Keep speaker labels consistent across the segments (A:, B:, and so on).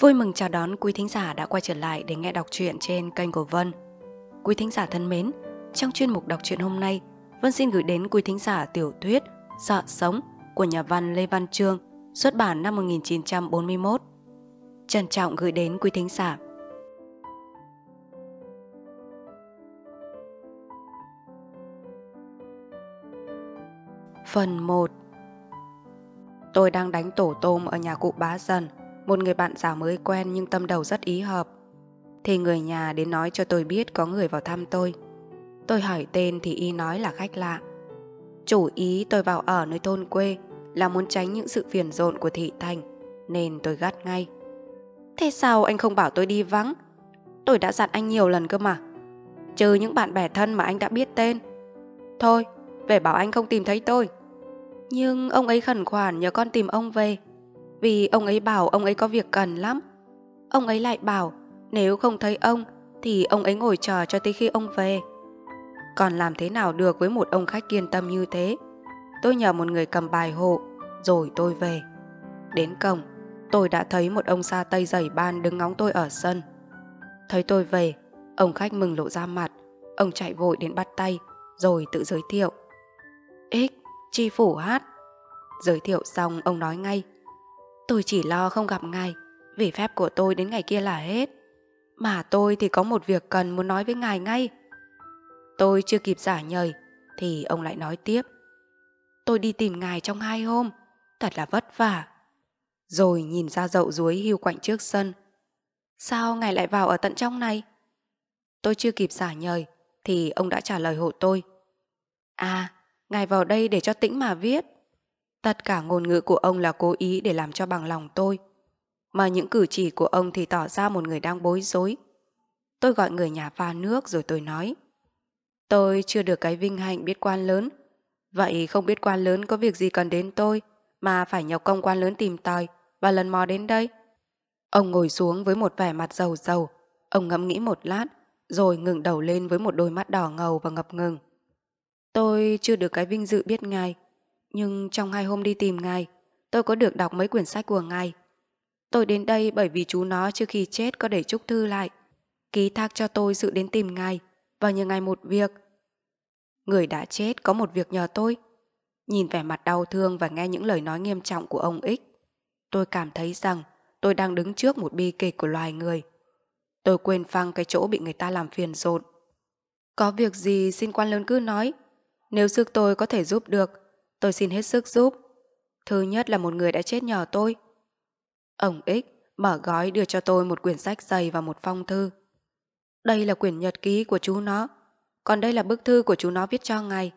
A: Vui mừng chào đón quý thính giả đã quay trở lại để nghe đọc truyện trên kênh của Vân. Quý thính giả thân mến, trong chuyên mục đọc truyện hôm nay, Vân xin gửi đến quý thính giả tiểu thuyết Sợ Sống của nhà văn Lê Văn Trương, xuất bản năm 1941. Trân trọng gửi đến quý thính giả. Phần 1 Tôi đang đánh tổ tôm ở nhà cụ bá dần một người bạn già mới quen nhưng tâm đầu rất ý hợp. Thì người nhà đến nói cho tôi biết có người vào thăm tôi. Tôi hỏi tên thì y nói là khách lạ. Chủ ý tôi vào ở nơi thôn quê là muốn tránh những sự phiền rộn của thị thành, nên tôi gắt ngay. Thế sao anh không bảo tôi đi vắng? Tôi đã dặn anh nhiều lần cơ mà. Trừ những bạn bè thân mà anh đã biết tên. Thôi, về bảo anh không tìm thấy tôi. Nhưng ông ấy khẩn khoản nhờ con tìm ông về vì ông ấy bảo ông ấy có việc cần lắm. Ông ấy lại bảo nếu không thấy ông thì ông ấy ngồi chờ cho tới khi ông về. Còn làm thế nào được với một ông khách kiên tâm như thế? Tôi nhờ một người cầm bài hộ, rồi tôi về. Đến cổng, tôi đã thấy một ông xa tây giày ban đứng ngóng tôi ở sân. Thấy tôi về, ông khách mừng lộ ra mặt. Ông chạy vội đến bắt tay, rồi tự giới thiệu. X chi phủ hát. Giới thiệu xong ông nói ngay – Tôi chỉ lo không gặp ngài, vì phép của tôi đến ngày kia là hết. Mà tôi thì có một việc cần muốn nói với ngài ngay. Tôi chưa kịp giả nhời, thì ông lại nói tiếp. Tôi đi tìm ngài trong hai hôm, thật là vất vả. Rồi nhìn ra dậu ruối hiu quạnh trước sân. Sao ngài lại vào ở tận trong này? Tôi chưa kịp giả nhời, thì ông đã trả lời hộ tôi. À, ngài vào đây để cho tĩnh mà viết. Tất cả ngôn ngữ của ông là cố ý để làm cho bằng lòng tôi. Mà những cử chỉ của ông thì tỏ ra một người đang bối rối. Tôi gọi người nhà pha nước rồi tôi nói. Tôi chưa được cái vinh hạnh biết quan lớn. Vậy không biết quan lớn có việc gì cần đến tôi mà phải nhọc công quan lớn tìm tòi và lần mò đến đây. Ông ngồi xuống với một vẻ mặt giàu giàu. Ông ngẫm nghĩ một lát rồi ngừng đầu lên với một đôi mắt đỏ ngầu và ngập ngừng. Tôi chưa được cái vinh dự biết ngài nhưng trong hai hôm đi tìm ngài, tôi có được đọc mấy quyển sách của ngài. Tôi đến đây bởi vì chú nó trước khi chết có để chúc thư lại. Ký thác cho tôi sự đến tìm ngài và nhờ ngài một việc. Người đã chết có một việc nhờ tôi. Nhìn vẻ mặt đau thương và nghe những lời nói nghiêm trọng của ông Ích, tôi cảm thấy rằng tôi đang đứng trước một bi kịch của loài người. Tôi quên phăng cái chỗ bị người ta làm phiền rộn. Có việc gì xin quan lớn cứ nói. Nếu sức tôi có thể giúp được, Tôi xin hết sức giúp. Thứ nhất là một người đã chết nhỏ tôi. Ông ích mở gói đưa cho tôi một quyển sách dày và một phong thư. Đây là quyển nhật ký của chú nó. Còn đây là bức thư của chú nó viết cho ngài.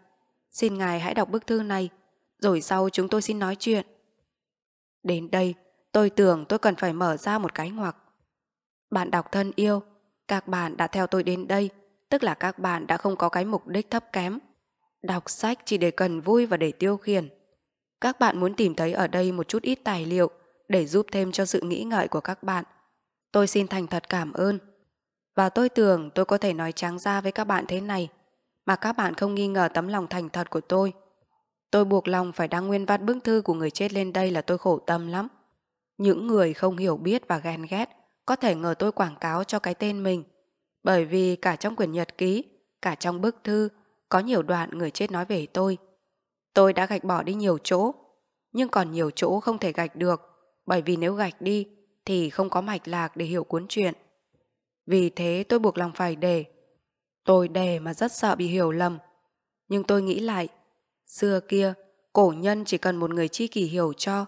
A: Xin ngài hãy đọc bức thư này, rồi sau chúng tôi xin nói chuyện. Đến đây, tôi tưởng tôi cần phải mở ra một cái ngoặc. Bạn đọc thân yêu, các bạn đã theo tôi đến đây, tức là các bạn đã không có cái mục đích thấp kém Đọc sách chỉ để cần vui và để tiêu khiển. Các bạn muốn tìm thấy ở đây một chút ít tài liệu để giúp thêm cho sự nghĩ ngợi của các bạn. Tôi xin thành thật cảm ơn. Và tôi tưởng tôi có thể nói trắng ra với các bạn thế này mà các bạn không nghi ngờ tấm lòng thành thật của tôi. Tôi buộc lòng phải đăng nguyên văn bức thư của người chết lên đây là tôi khổ tâm lắm. Những người không hiểu biết và ghen ghét có thể ngờ tôi quảng cáo cho cái tên mình. Bởi vì cả trong quyển nhật ký, cả trong bức thư có nhiều đoạn người chết nói về tôi. Tôi đã gạch bỏ đi nhiều chỗ, nhưng còn nhiều chỗ không thể gạch được, bởi vì nếu gạch đi thì không có mạch lạc để hiểu cuốn chuyện. Vì thế tôi buộc lòng phải để. Tôi để mà rất sợ bị hiểu lầm. Nhưng tôi nghĩ lại, xưa kia cổ nhân chỉ cần một người chi kỷ hiểu cho.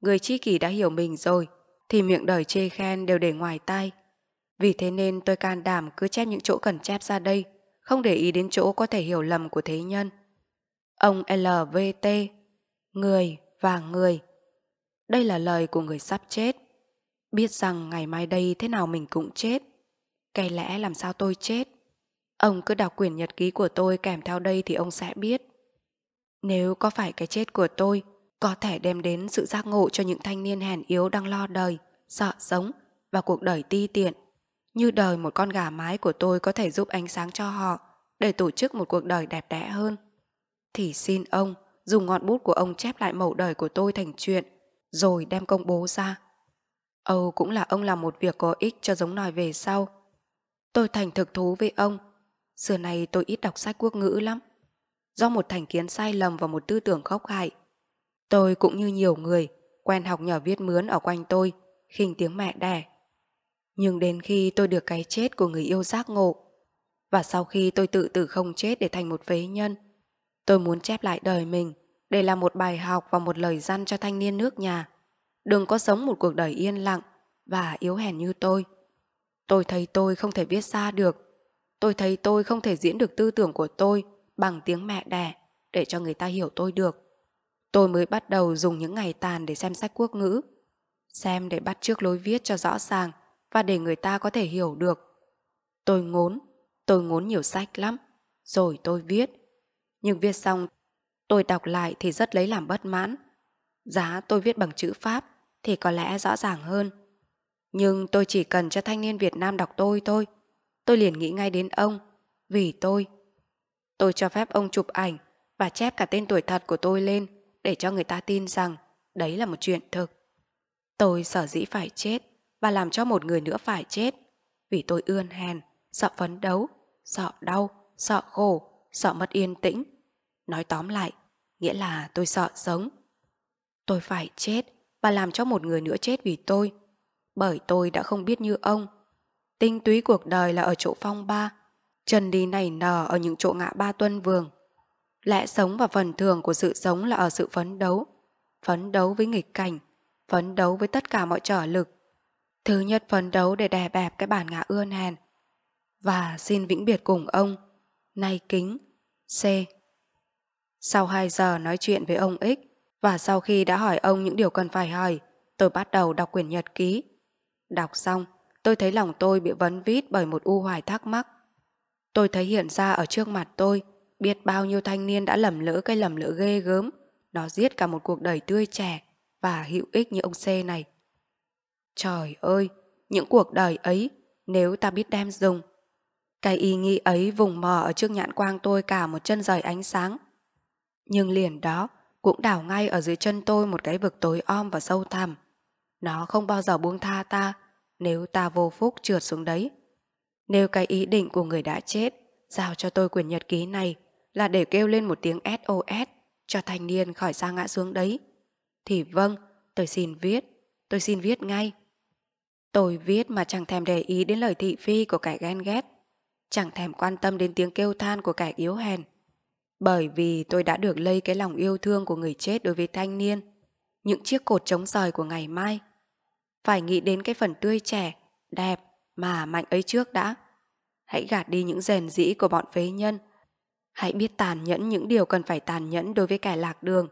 A: Người chi kỷ đã hiểu mình rồi, thì miệng đời chê khen đều để ngoài tai. Vì thế nên tôi can đảm cứ chép những chỗ cần chép ra đây, không để ý đến chỗ có thể hiểu lầm của thế nhân. Ông LVT, người và người. Đây là lời của người sắp chết. Biết rằng ngày mai đây thế nào mình cũng chết. Cái lẽ làm sao tôi chết? Ông cứ đọc quyển nhật ký của tôi kèm theo đây thì ông sẽ biết. Nếu có phải cái chết của tôi có thể đem đến sự giác ngộ cho những thanh niên hèn yếu đang lo đời, sợ sống và cuộc đời ti tiện, như đời một con gà mái của tôi có thể giúp ánh sáng cho họ để tổ chức một cuộc đời đẹp đẽ hơn. Thì xin ông dùng ngọn bút của ông chép lại mẫu đời của tôi thành chuyện rồi đem công bố ra. Âu cũng là ông làm một việc có ích cho giống nòi về sau. Tôi thành thực thú với ông. Xưa này tôi ít đọc sách quốc ngữ lắm. Do một thành kiến sai lầm và một tư tưởng khốc hại. Tôi cũng như nhiều người quen học nhỏ viết mướn ở quanh tôi khinh tiếng mẹ đẻ nhưng đến khi tôi được cái chết của người yêu giác ngộ, và sau khi tôi tự tử không chết để thành một phế nhân, tôi muốn chép lại đời mình để làm một bài học và một lời răn cho thanh niên nước nhà. Đừng có sống một cuộc đời yên lặng và yếu hèn như tôi. Tôi thấy tôi không thể viết xa được. Tôi thấy tôi không thể diễn được tư tưởng của tôi bằng tiếng mẹ đẻ để cho người ta hiểu tôi được. Tôi mới bắt đầu dùng những ngày tàn để xem sách quốc ngữ. Xem để bắt trước lối viết cho rõ ràng và để người ta có thể hiểu được. Tôi ngốn, tôi ngốn nhiều sách lắm, rồi tôi viết. Nhưng viết xong, tôi đọc lại thì rất lấy làm bất mãn. Giá tôi viết bằng chữ Pháp thì có lẽ rõ ràng hơn. Nhưng tôi chỉ cần cho thanh niên Việt Nam đọc tôi thôi. Tôi liền nghĩ ngay đến ông, vì tôi. Tôi cho phép ông chụp ảnh và chép cả tên tuổi thật của tôi lên để cho người ta tin rằng đấy là một chuyện thực. Tôi sở dĩ phải chết và làm cho một người nữa phải chết. Vì tôi ươn hèn, sợ phấn đấu, sợ đau, sợ khổ, sợ mất yên tĩnh. Nói tóm lại, nghĩa là tôi sợ sống. Tôi phải chết và làm cho một người nữa chết vì tôi. Bởi tôi đã không biết như ông. Tinh túy cuộc đời là ở chỗ phong ba, trần đi nảy nở ở những chỗ ngã ba tuân vườn. Lẽ sống và phần thường của sự sống là ở sự phấn đấu. Phấn đấu với nghịch cảnh, phấn đấu với tất cả mọi trở lực, Thứ nhất phấn đấu để đè bẹp cái bản ngã ưa hèn và xin vĩnh biệt cùng ông. Nay kính, C. Sau 2 giờ nói chuyện với ông X và sau khi đã hỏi ông những điều cần phải hỏi, tôi bắt đầu đọc quyển nhật ký. Đọc xong, tôi thấy lòng tôi bị vấn vít bởi một u hoài thắc mắc. Tôi thấy hiện ra ở trước mặt tôi biết bao nhiêu thanh niên đã lầm lỡ cái lầm lỡ ghê gớm. Nó giết cả một cuộc đời tươi trẻ và hữu ích như ông C này. Trời ơi, những cuộc đời ấy, nếu ta biết đem dùng. Cái ý nghĩ ấy vùng mờ ở trước nhãn quang tôi cả một chân rời ánh sáng. Nhưng liền đó, cũng đảo ngay ở dưới chân tôi một cái vực tối om và sâu thẳm. Nó không bao giờ buông tha ta, nếu ta vô phúc trượt xuống đấy. Nếu cái ý định của người đã chết, giao cho tôi quyển nhật ký này là để kêu lên một tiếng SOS cho thanh niên khỏi xa ngã xuống đấy. Thì vâng, tôi xin viết, tôi xin viết ngay. Tôi viết mà chẳng thèm để ý đến lời thị phi của kẻ ghen ghét, chẳng thèm quan tâm đến tiếng kêu than của kẻ yếu hèn. Bởi vì tôi đã được lây cái lòng yêu thương của người chết đối với thanh niên, những chiếc cột chống rời của ngày mai. Phải nghĩ đến cái phần tươi trẻ, đẹp mà mạnh ấy trước đã. Hãy gạt đi những rèn dĩ của bọn phế nhân. Hãy biết tàn nhẫn những điều cần phải tàn nhẫn đối với kẻ lạc đường.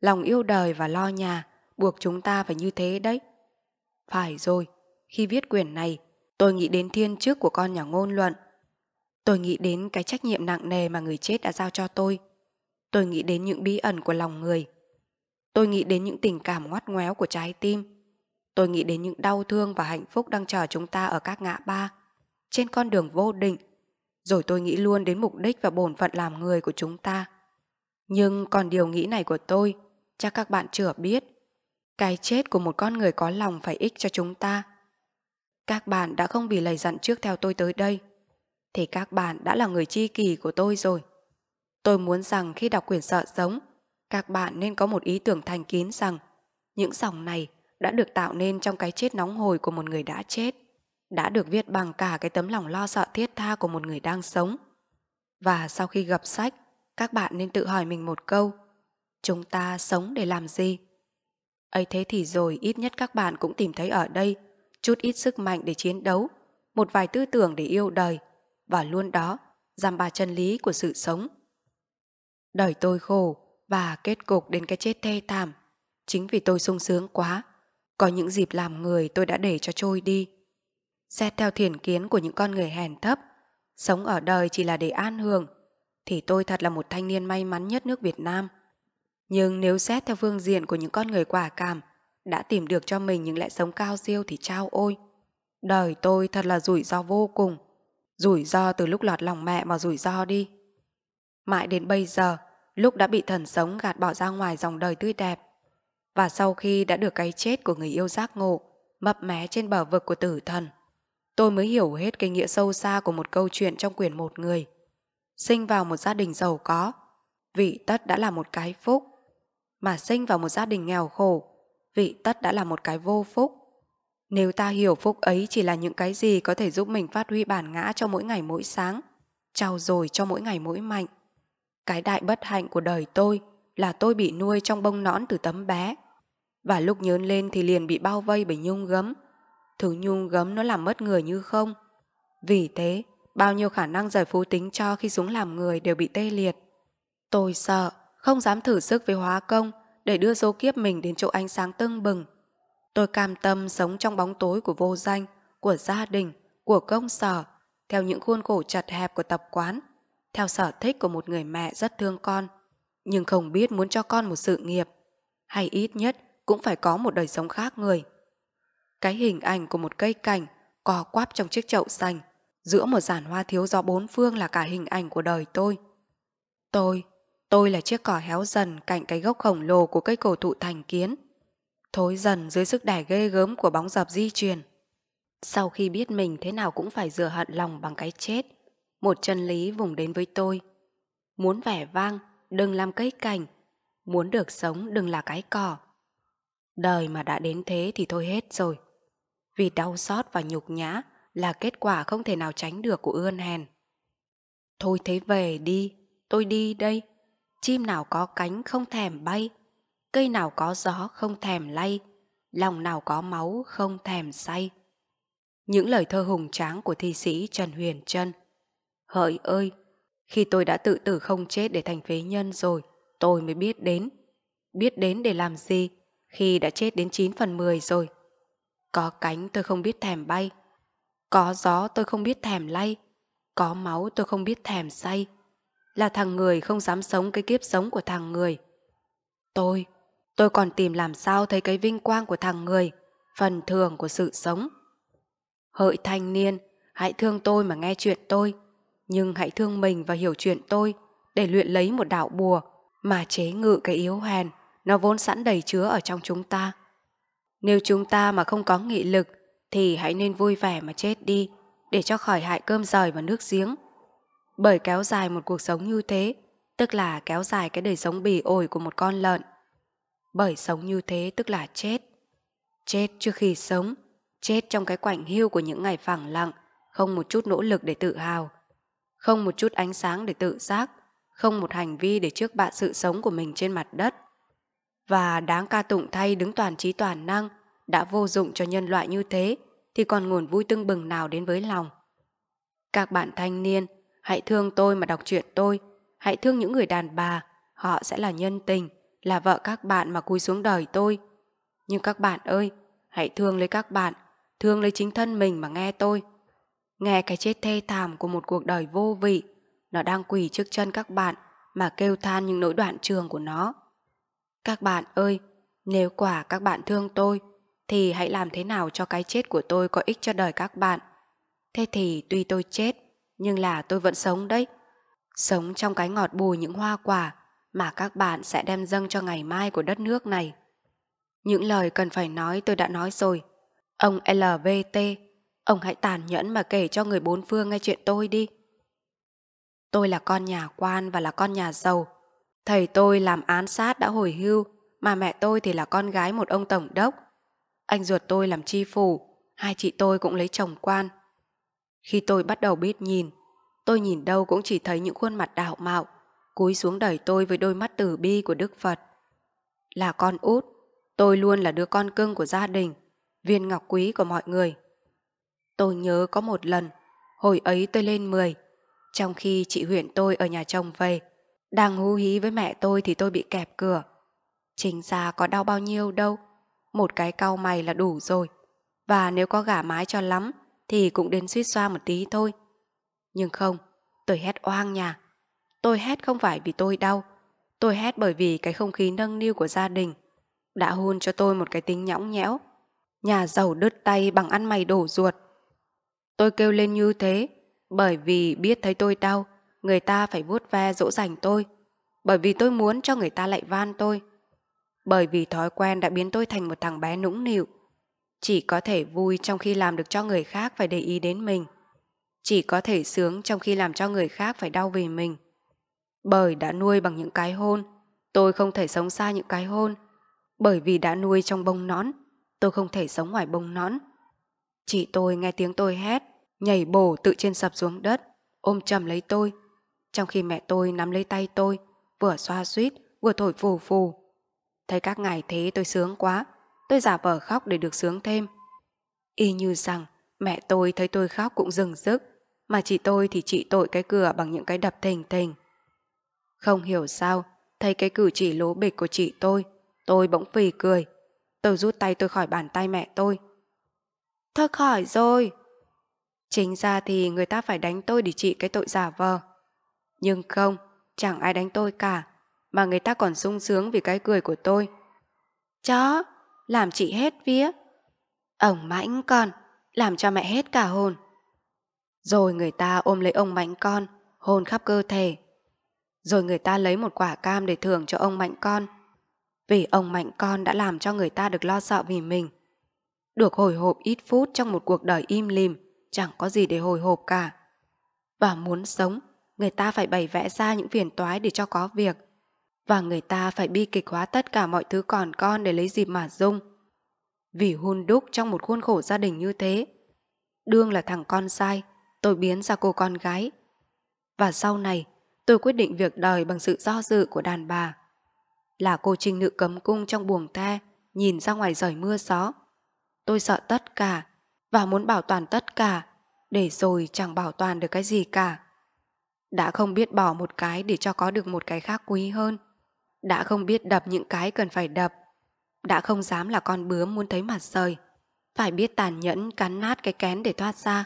A: Lòng yêu đời và lo nhà buộc chúng ta phải như thế đấy. Phải rồi, khi viết quyển này, tôi nghĩ đến thiên chức của con nhà ngôn luận. Tôi nghĩ đến cái trách nhiệm nặng nề mà người chết đã giao cho tôi. Tôi nghĩ đến những bí ẩn của lòng người. Tôi nghĩ đến những tình cảm ngoắt ngoéo của trái tim. Tôi nghĩ đến những đau thương và hạnh phúc đang chờ chúng ta ở các ngã ba, trên con đường vô định. Rồi tôi nghĩ luôn đến mục đích và bổn phận làm người của chúng ta. Nhưng còn điều nghĩ này của tôi, chắc các bạn chưa biết. Cái chết của một con người có lòng phải ích cho chúng ta. Các bạn đã không bị lời dặn trước theo tôi tới đây. Thì các bạn đã là người chi kỳ của tôi rồi. Tôi muốn rằng khi đọc quyển sợ sống, các bạn nên có một ý tưởng thành kín rằng những dòng này đã được tạo nên trong cái chết nóng hồi của một người đã chết, đã được viết bằng cả cái tấm lòng lo sợ thiết tha của một người đang sống. Và sau khi gặp sách, các bạn nên tự hỏi mình một câu, chúng ta sống để làm gì? ấy thế thì rồi ít nhất các bạn cũng tìm thấy ở đây chút ít sức mạnh để chiến đấu, một vài tư tưởng để yêu đời, và luôn đó, giam ba chân lý của sự sống. Đời tôi khổ, và kết cục đến cái chết thê thảm. Chính vì tôi sung sướng quá, có những dịp làm người tôi đã để cho trôi đi. Xét theo thiền kiến của những con người hèn thấp, sống ở đời chỉ là để an hưởng, thì tôi thật là một thanh niên may mắn nhất nước Việt Nam. Nhưng nếu xét theo phương diện của những con người quả cảm, đã tìm được cho mình những lẽ sống cao siêu thì trao ôi. Đời tôi thật là rủi ro vô cùng. Rủi ro từ lúc lọt lòng mẹ mà rủi ro đi. Mãi đến bây giờ, lúc đã bị thần sống gạt bỏ ra ngoài dòng đời tươi đẹp. Và sau khi đã được cái chết của người yêu giác ngộ, mập mé trên bờ vực của tử thần, tôi mới hiểu hết cái nghĩa sâu xa của một câu chuyện trong quyển một người. Sinh vào một gia đình giàu có, vị tất đã là một cái phúc, mà sinh vào một gia đình nghèo khổ, vị tất đã là một cái vô phúc. Nếu ta hiểu phúc ấy chỉ là những cái gì có thể giúp mình phát huy bản ngã cho mỗi ngày mỗi sáng, trao dồi cho mỗi ngày mỗi mạnh. Cái đại bất hạnh của đời tôi là tôi bị nuôi trong bông nõn từ tấm bé. Và lúc nhớn lên thì liền bị bao vây bởi nhung gấm. Thứ nhung gấm nó làm mất người như không. Vì thế, bao nhiêu khả năng giải phú tính cho khi xuống làm người đều bị tê liệt. Tôi sợ không dám thử sức với hóa công để đưa dô kiếp mình đến chỗ ánh sáng tưng bừng. Tôi cam tâm sống trong bóng tối của vô danh, của gia đình, của công sở, theo những khuôn khổ chặt hẹp của tập quán, theo sở thích của một người mẹ rất thương con, nhưng không biết muốn cho con một sự nghiệp, hay ít nhất cũng phải có một đời sống khác người. Cái hình ảnh của một cây cảnh cò quắp trong chiếc chậu xanh, giữa một giàn hoa thiếu gió bốn phương là cả hình ảnh của đời tôi. Tôi Tôi là chiếc cỏ héo dần cạnh cái gốc khổng lồ của cây cổ thụ thành kiến. Thối dần dưới sức đẻ ghê gớm của bóng dập di truyền. Sau khi biết mình thế nào cũng phải rửa hận lòng bằng cái chết, một chân lý vùng đến với tôi. Muốn vẻ vang, đừng làm cây cành. Muốn được sống, đừng là cái cỏ. Đời mà đã đến thế thì thôi hết rồi. Vì đau xót và nhục nhã là kết quả không thể nào tránh được của ươn hèn. Thôi thế về đi, tôi đi đây chim nào có cánh không thèm bay, cây nào có gió không thèm lay, lòng nào có máu không thèm say. Những lời thơ hùng tráng của thi sĩ Trần Huyền Trân. Hỡi ơi, khi tôi đã tự tử không chết để thành phế nhân rồi, tôi mới biết đến. Biết đến để làm gì khi đã chết đến 9 phần 10 rồi. Có cánh tôi không biết thèm bay, có gió tôi không biết thèm lay, có máu tôi không biết thèm say, là thằng người không dám sống cái kiếp sống của thằng người. Tôi, tôi còn tìm làm sao thấy cái vinh quang của thằng người, phần thường của sự sống. Hỡi thanh niên, hãy thương tôi mà nghe chuyện tôi, nhưng hãy thương mình và hiểu chuyện tôi để luyện lấy một đạo bùa mà chế ngự cái yếu hèn nó vốn sẵn đầy chứa ở trong chúng ta. Nếu chúng ta mà không có nghị lực thì hãy nên vui vẻ mà chết đi để cho khỏi hại cơm giời và nước giếng. Bởi kéo dài một cuộc sống như thế, tức là kéo dài cái đời sống bỉ ổi của một con lợn. Bởi sống như thế tức là chết. Chết trước khi sống, chết trong cái quạnh hiu của những ngày phẳng lặng, không một chút nỗ lực để tự hào, không một chút ánh sáng để tự giác, không một hành vi để trước bạn sự sống của mình trên mặt đất. Và đáng ca tụng thay đứng toàn trí toàn năng, đã vô dụng cho nhân loại như thế, thì còn nguồn vui tưng bừng nào đến với lòng. Các bạn thanh niên, Hãy thương tôi mà đọc chuyện tôi. Hãy thương những người đàn bà. Họ sẽ là nhân tình, là vợ các bạn mà cúi xuống đời tôi. Nhưng các bạn ơi, hãy thương lấy các bạn, thương lấy chính thân mình mà nghe tôi. Nghe cái chết thê thảm của một cuộc đời vô vị. Nó đang quỳ trước chân các bạn mà kêu than những nỗi đoạn trường của nó. Các bạn ơi, nếu quả các bạn thương tôi, thì hãy làm thế nào cho cái chết của tôi có ích cho đời các bạn. Thế thì tuy tôi chết, nhưng là tôi vẫn sống đấy. Sống trong cái ngọt bùi những hoa quả mà các bạn sẽ đem dâng cho ngày mai của đất nước này. Những lời cần phải nói tôi đã nói rồi. Ông LVT, ông hãy tàn nhẫn mà kể cho người bốn phương nghe chuyện tôi đi. Tôi là con nhà quan và là con nhà giàu. Thầy tôi làm án sát đã hồi hưu, mà mẹ tôi thì là con gái một ông tổng đốc. Anh ruột tôi làm chi phủ, hai chị tôi cũng lấy chồng quan. Khi tôi bắt đầu biết nhìn, tôi nhìn đâu cũng chỉ thấy những khuôn mặt đạo mạo, cúi xuống đẩy tôi với đôi mắt tử bi của Đức Phật. Là con út, tôi luôn là đứa con cưng của gia đình, viên ngọc quý của mọi người. Tôi nhớ có một lần, hồi ấy tôi lên 10, trong khi chị huyện tôi ở nhà chồng về, đang hú hí với mẹ tôi thì tôi bị kẹp cửa. Chính ra có đau bao nhiêu đâu, một cái cau mày là đủ rồi. Và nếu có gả mái cho lắm, thì cũng đến suýt xoa một tí thôi. Nhưng không, tôi hét oang nhà. Tôi hét không phải vì tôi đau, tôi hét bởi vì cái không khí nâng niu của gia đình đã hôn cho tôi một cái tính nhõng nhẽo. Nhà giàu đứt tay bằng ăn mày đổ ruột. Tôi kêu lên như thế bởi vì biết thấy tôi đau, người ta phải vuốt ve dỗ dành tôi. Bởi vì tôi muốn cho người ta lại van tôi. Bởi vì thói quen đã biến tôi thành một thằng bé nũng nịu, chỉ có thể vui trong khi làm được cho người khác phải để ý đến mình, chỉ có thể sướng trong khi làm cho người khác phải đau vì mình. Bởi đã nuôi bằng những cái hôn, tôi không thể sống xa những cái hôn, bởi vì đã nuôi trong bông nón, tôi không thể sống ngoài bông nón. Chị tôi nghe tiếng tôi hét, nhảy bổ tự trên sập xuống đất, ôm chầm lấy tôi, trong khi mẹ tôi nắm lấy tay tôi, vừa xoa suýt, vừa thổi phù phù. Thấy các ngài thế tôi sướng quá, tôi giả vờ khóc để được sướng thêm. Y như rằng mẹ tôi thấy tôi khóc cũng dừng sức, mà chị tôi thì chị tội cái cửa bằng những cái đập thình thình. Không hiểu sao, thấy cái cử chỉ lố bịch của chị tôi, tôi bỗng phì cười. Tôi rút tay tôi khỏi bàn tay mẹ tôi. Thôi khỏi rồi. Chính ra thì người ta phải đánh tôi để trị cái tội giả vờ. Nhưng không, chẳng ai đánh tôi cả, mà người ta còn sung sướng vì cái cười của tôi. Chó, làm chị hết vía. Ông mãnh con, làm cho mẹ hết cả hồn. Rồi người ta ôm lấy ông mãnh con, hôn khắp cơ thể. Rồi người ta lấy một quả cam để thưởng cho ông mạnh con. Vì ông mạnh con đã làm cho người ta được lo sợ vì mình. Được hồi hộp ít phút trong một cuộc đời im lìm, chẳng có gì để hồi hộp cả. Và muốn sống, người ta phải bày vẽ ra những phiền toái để cho có việc và người ta phải bi kịch hóa tất cả mọi thứ còn con để lấy dịp mà dung. Vì hôn đúc trong một khuôn khổ gia đình như thế, đương là thằng con sai, tôi biến ra cô con gái. Và sau này, tôi quyết định việc đời bằng sự do dự của đàn bà. Là cô trinh nữ cấm cung trong buồng the, nhìn ra ngoài rời mưa gió. Tôi sợ tất cả, và muốn bảo toàn tất cả, để rồi chẳng bảo toàn được cái gì cả. Đã không biết bỏ một cái để cho có được một cái khác quý hơn đã không biết đập những cái cần phải đập, đã không dám là con bướm muốn thấy mặt rời, phải biết tàn nhẫn cắn nát cái kén để thoát ra.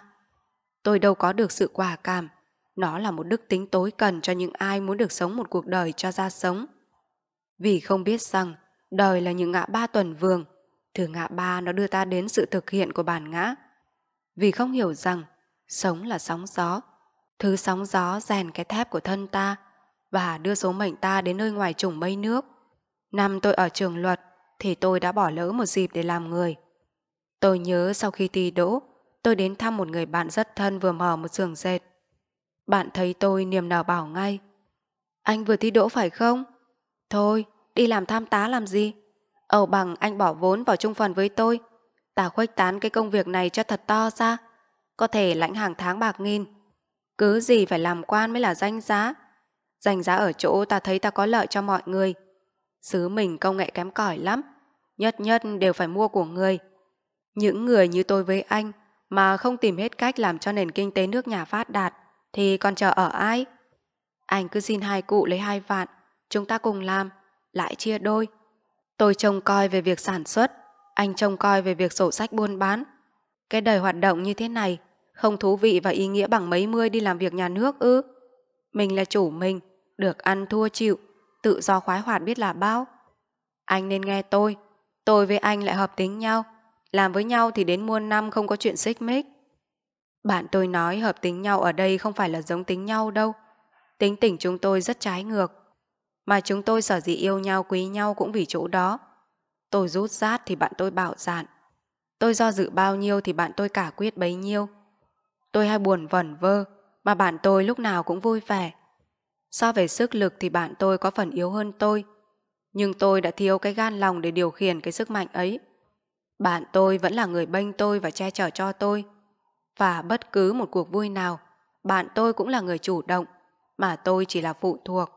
A: Tôi đâu có được sự quả cảm, nó là một đức tính tối cần cho những ai muốn được sống một cuộc đời cho ra sống. Vì không biết rằng, đời là những ngã ba tuần vương, từ ngã ba nó đưa ta đến sự thực hiện của bản ngã. Vì không hiểu rằng, sống là sóng gió, thứ sóng gió rèn cái thép của thân ta, và đưa số mệnh ta đến nơi ngoài trùng mây nước. Năm tôi ở trường luật thì tôi đã bỏ lỡ một dịp để làm người. Tôi nhớ sau khi thi đỗ, tôi đến thăm một người bạn rất thân vừa mở một giường dệt. Bạn thấy tôi niềm nở bảo ngay. Anh vừa thi đỗ phải không? Thôi, đi làm tham tá làm gì? Âu bằng anh bỏ vốn vào chung phần với tôi. Ta khuếch tán cái công việc này cho thật to ra. Có thể lãnh hàng tháng bạc nghìn. Cứ gì phải làm quan mới là danh giá. Danh giá ở chỗ ta thấy ta có lợi cho mọi người. Xứ mình công nghệ kém cỏi lắm. Nhất nhất đều phải mua của người. Những người như tôi với anh mà không tìm hết cách làm cho nền kinh tế nước nhà phát đạt thì còn chờ ở ai? Anh cứ xin hai cụ lấy hai vạn chúng ta cùng làm, lại chia đôi. Tôi trông coi về việc sản xuất, anh trông coi về việc sổ sách buôn bán. Cái đời hoạt động như thế này không thú vị và ý nghĩa bằng mấy mươi đi làm việc nhà nước ư. Mình là chủ mình, được ăn thua chịu, tự do khoái hoạt biết là bao. Anh nên nghe tôi, tôi với anh lại hợp tính nhau. Làm với nhau thì đến muôn năm không có chuyện xích mích. Bạn tôi nói hợp tính nhau ở đây không phải là giống tính nhau đâu. Tính tình chúng tôi rất trái ngược. Mà chúng tôi sở dĩ yêu nhau quý nhau cũng vì chỗ đó. Tôi rút rát thì bạn tôi bảo dạn. Tôi do dự bao nhiêu thì bạn tôi cả quyết bấy nhiêu. Tôi hay buồn vẩn vơ, mà bạn tôi lúc nào cũng vui vẻ. So về sức lực thì bạn tôi có phần yếu hơn tôi, nhưng tôi đã thiếu cái gan lòng để điều khiển cái sức mạnh ấy. Bạn tôi vẫn là người bênh tôi và che chở cho tôi. Và bất cứ một cuộc vui nào, bạn tôi cũng là người chủ động, mà tôi chỉ là phụ thuộc.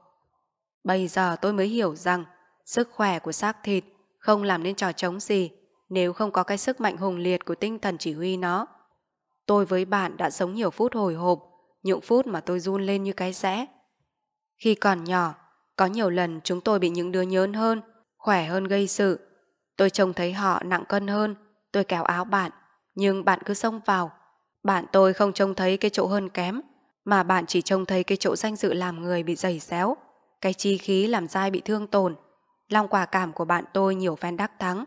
A: Bây giờ tôi mới hiểu rằng sức khỏe của xác thịt không làm nên trò trống gì nếu không có cái sức mạnh hùng liệt của tinh thần chỉ huy nó. Tôi với bạn đã sống nhiều phút hồi hộp, những phút mà tôi run lên như cái rẽ, khi còn nhỏ, có nhiều lần chúng tôi bị những đứa nhớn hơn, khỏe hơn gây sự. Tôi trông thấy họ nặng cân hơn, tôi kéo áo bạn, nhưng bạn cứ xông vào. Bạn tôi không trông thấy cái chỗ hơn kém, mà bạn chỉ trông thấy cái chỗ danh dự làm người bị dày xéo, cái chi khí làm dai bị thương tổn. Long quả cảm của bạn tôi nhiều phen đắc thắng.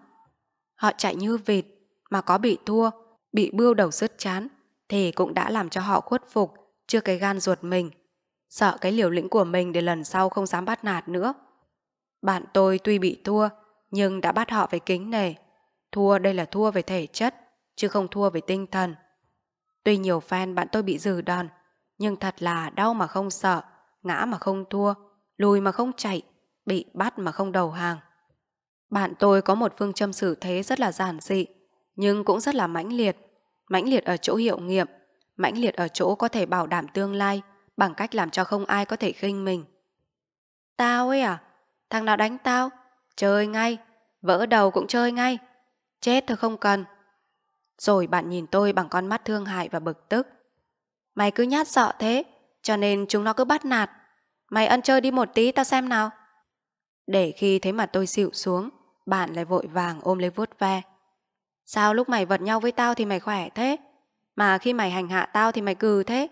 A: Họ chạy như vịt, mà có bị thua, bị bưu đầu sứt chán, thì cũng đã làm cho họ khuất phục trước cái gan ruột mình sợ cái liều lĩnh của mình để lần sau không dám bắt nạt nữa. Bạn tôi tuy bị thua, nhưng đã bắt họ về kính nề. Thua đây là thua về thể chất, chứ không thua về tinh thần. Tuy nhiều fan bạn tôi bị dừ đòn, nhưng thật là đau mà không sợ, ngã mà không thua, lùi mà không chạy, bị bắt mà không đầu hàng. Bạn tôi có một phương châm xử thế rất là giản dị, nhưng cũng rất là mãnh liệt. Mãnh liệt ở chỗ hiệu nghiệm, mãnh liệt ở chỗ có thể bảo đảm tương lai – bằng cách làm cho không ai có thể khinh mình. Tao ấy à? Thằng nào đánh tao? Chơi ngay, vỡ đầu cũng chơi ngay. Chết thôi không cần. Rồi bạn nhìn tôi bằng con mắt thương hại và bực tức. Mày cứ nhát sợ thế, cho nên chúng nó cứ bắt nạt. Mày ăn chơi đi một tí tao xem nào. Để khi thấy mặt tôi xịu xuống, bạn lại vội vàng ôm lấy vuốt ve. Sao lúc mày vật nhau với tao thì mày khỏe thế? Mà khi mày hành hạ tao thì mày cừ thế?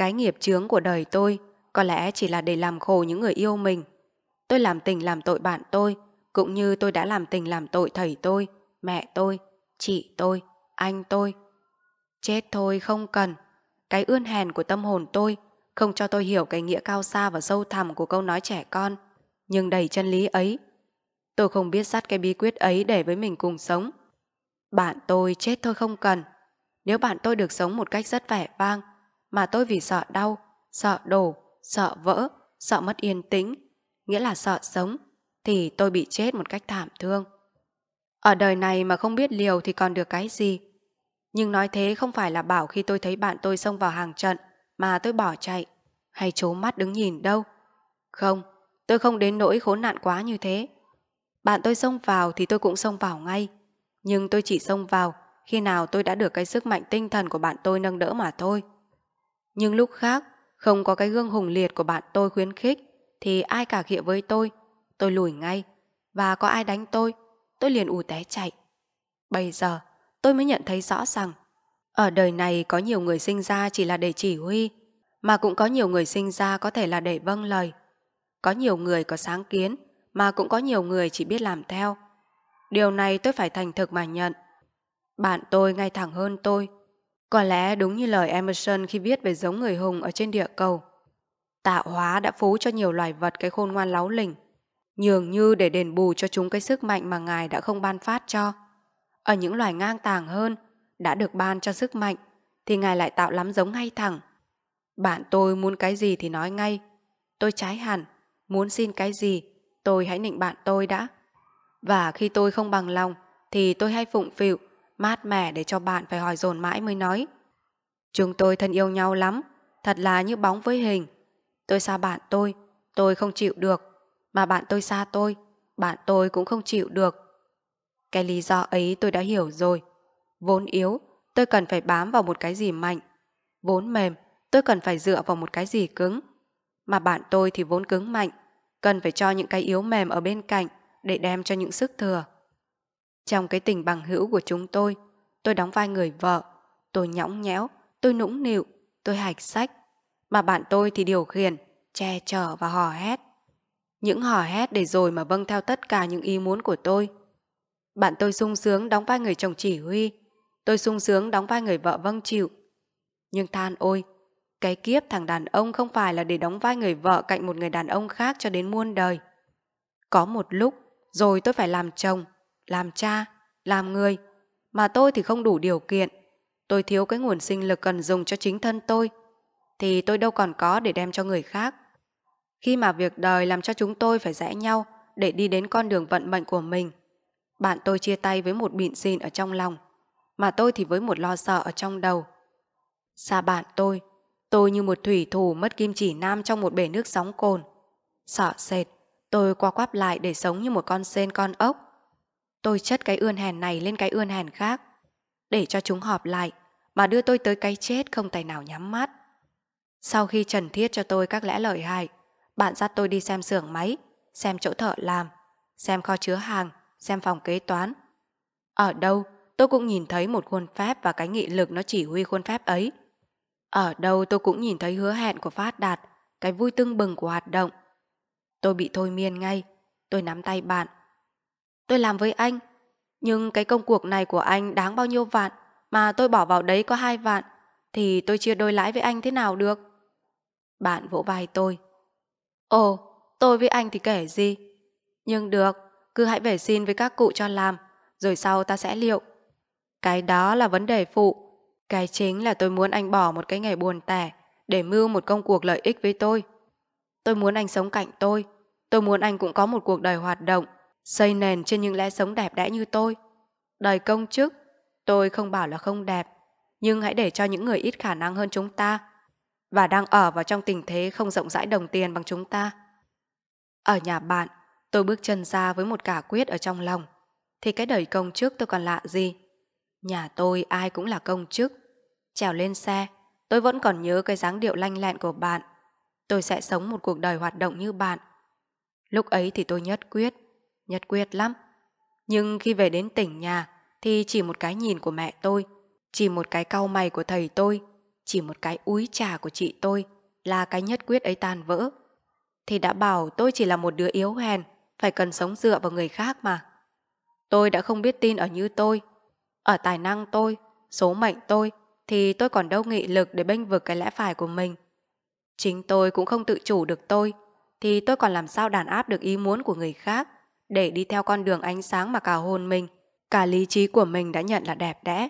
A: Cái nghiệp chướng của đời tôi có lẽ chỉ là để làm khổ những người yêu mình. Tôi làm tình làm tội bạn tôi, cũng như tôi đã làm tình làm tội thầy tôi, mẹ tôi, chị tôi, anh tôi. Chết thôi không cần. Cái ươn hèn của tâm hồn tôi không cho tôi hiểu cái nghĩa cao xa và sâu thẳm của câu nói trẻ con, nhưng đầy chân lý ấy. Tôi không biết sắt cái bí quyết ấy để với mình cùng sống. Bạn tôi chết thôi không cần. Nếu bạn tôi được sống một cách rất vẻ vang, mà tôi vì sợ đau, sợ đổ, sợ vỡ, sợ mất yên tĩnh, nghĩa là sợ sống, thì tôi bị chết một cách thảm thương. Ở đời này mà không biết liều thì còn được cái gì. Nhưng nói thế không phải là bảo khi tôi thấy bạn tôi xông vào hàng trận mà tôi bỏ chạy, hay trố mắt đứng nhìn đâu. Không, tôi không đến nỗi khốn nạn quá như thế. Bạn tôi xông vào thì tôi cũng xông vào ngay. Nhưng tôi chỉ xông vào khi nào tôi đã được cái sức mạnh tinh thần của bạn tôi nâng đỡ mà thôi. Nhưng lúc khác, không có cái gương hùng liệt của bạn tôi khuyến khích, thì ai cả khịa với tôi, tôi lùi ngay. Và có ai đánh tôi, tôi liền ủ té chạy. Bây giờ, tôi mới nhận thấy rõ rằng, ở đời này có nhiều người sinh ra chỉ là để chỉ huy, mà cũng có nhiều người sinh ra có thể là để vâng lời. Có nhiều người có sáng kiến, mà cũng có nhiều người chỉ biết làm theo. Điều này tôi phải thành thực mà nhận. Bạn tôi ngay thẳng hơn tôi, có lẽ đúng như lời Emerson khi viết về giống người hùng ở trên địa cầu. Tạo hóa đã phú cho nhiều loài vật cái khôn ngoan láo lỉnh, nhường như để đền bù cho chúng cái sức mạnh mà ngài đã không ban phát cho. Ở những loài ngang tàng hơn, đã được ban cho sức mạnh, thì ngài lại tạo lắm giống ngay thẳng. Bạn tôi muốn cái gì thì nói ngay. Tôi trái hẳn, muốn xin cái gì, tôi hãy nịnh bạn tôi đã. Và khi tôi không bằng lòng, thì tôi hay phụng phịu mát mẻ để cho bạn phải hỏi dồn mãi mới nói. Chúng tôi thân yêu nhau lắm, thật là như bóng với hình. Tôi xa bạn tôi, tôi không chịu được, mà bạn tôi xa tôi, bạn tôi cũng không chịu được. Cái lý do ấy tôi đã hiểu rồi. Vốn yếu, tôi cần phải bám vào một cái gì mạnh. Vốn mềm, tôi cần phải dựa vào một cái gì cứng. Mà bạn tôi thì vốn cứng mạnh, cần phải cho những cái yếu mềm ở bên cạnh để đem cho những sức thừa. Trong cái tình bằng hữu của chúng tôi, tôi đóng vai người vợ, tôi nhõng nhẽo, tôi nũng nịu, tôi hạch sách, mà bạn tôi thì điều khiển, che chở và hò hét. Những hò hét để rồi mà vâng theo tất cả những ý muốn của tôi. Bạn tôi sung sướng đóng vai người chồng chỉ huy, tôi sung sướng đóng vai người vợ vâng chịu. Nhưng than ôi, cái kiếp thằng đàn ông không phải là để đóng vai người vợ cạnh một người đàn ông khác cho đến muôn đời. Có một lúc, rồi tôi phải làm chồng, làm cha, làm người. Mà tôi thì không đủ điều kiện. Tôi thiếu cái nguồn sinh lực cần dùng cho chính thân tôi. Thì tôi đâu còn có để đem cho người khác. Khi mà việc đời làm cho chúng tôi phải rẽ nhau để đi đến con đường vận mệnh của mình. Bạn tôi chia tay với một bịn xin ở trong lòng. Mà tôi thì với một lo sợ ở trong đầu. Xa bạn tôi, tôi như một thủy thủ mất kim chỉ nam trong một bể nước sóng cồn. Sợ sệt, tôi qua quắp lại để sống như một con sen con ốc. Tôi chất cái ươn hèn này lên cái ươn hèn khác, để cho chúng họp lại mà đưa tôi tới cái chết không tài nào nhắm mắt. Sau khi trần thiết cho tôi các lẽ lợi hại, bạn dắt tôi đi xem xưởng máy, xem chỗ thợ làm, xem kho chứa hàng, xem phòng kế toán. Ở đâu tôi cũng nhìn thấy một khuôn phép và cái nghị lực nó chỉ huy khuôn phép ấy. Ở đâu tôi cũng nhìn thấy hứa hẹn của phát đạt, cái vui tưng bừng của hoạt động. Tôi bị thôi miên ngay, tôi nắm tay bạn, tôi làm với anh. Nhưng cái công cuộc này của anh đáng bao nhiêu vạn mà tôi bỏ vào đấy có hai vạn thì tôi chia đôi lãi với anh thế nào được? Bạn vỗ vai tôi. Ồ, tôi với anh thì kể gì? Nhưng được, cứ hãy về xin với các cụ cho làm, rồi sau ta sẽ liệu. Cái đó là vấn đề phụ. Cái chính là tôi muốn anh bỏ một cái ngày buồn tẻ để mưu một công cuộc lợi ích với tôi. Tôi muốn anh sống cạnh tôi. Tôi muốn anh cũng có một cuộc đời hoạt động xây nền trên những lẽ sống đẹp đẽ như tôi. Đời công chức, tôi không bảo là không đẹp, nhưng hãy để cho những người ít khả năng hơn chúng ta và đang ở vào trong tình thế không rộng rãi đồng tiền bằng chúng ta. Ở nhà bạn, tôi bước chân ra với một cả quyết ở trong lòng, thì cái đời công chức tôi còn lạ gì. Nhà tôi ai cũng là công chức. Trèo lên xe, tôi vẫn còn nhớ cái dáng điệu lanh lẹn của bạn. Tôi sẽ sống một cuộc đời hoạt động như bạn. Lúc ấy thì tôi nhất quyết nhất quyết lắm. Nhưng khi về đến tỉnh nhà thì chỉ một cái nhìn của mẹ tôi, chỉ một cái cau mày của thầy tôi, chỉ một cái úi trà của chị tôi là cái nhất quyết ấy tan vỡ. Thì đã bảo tôi chỉ là một đứa yếu hèn, phải cần sống dựa vào người khác mà. Tôi đã không biết tin ở như tôi, ở tài năng tôi, số mệnh tôi thì tôi còn đâu nghị lực để bênh vực cái lẽ phải của mình. Chính tôi cũng không tự chủ được tôi thì tôi còn làm sao đàn áp được ý muốn của người khác để đi theo con đường ánh sáng mà cả hồn mình, cả lý trí của mình đã nhận là đẹp đẽ.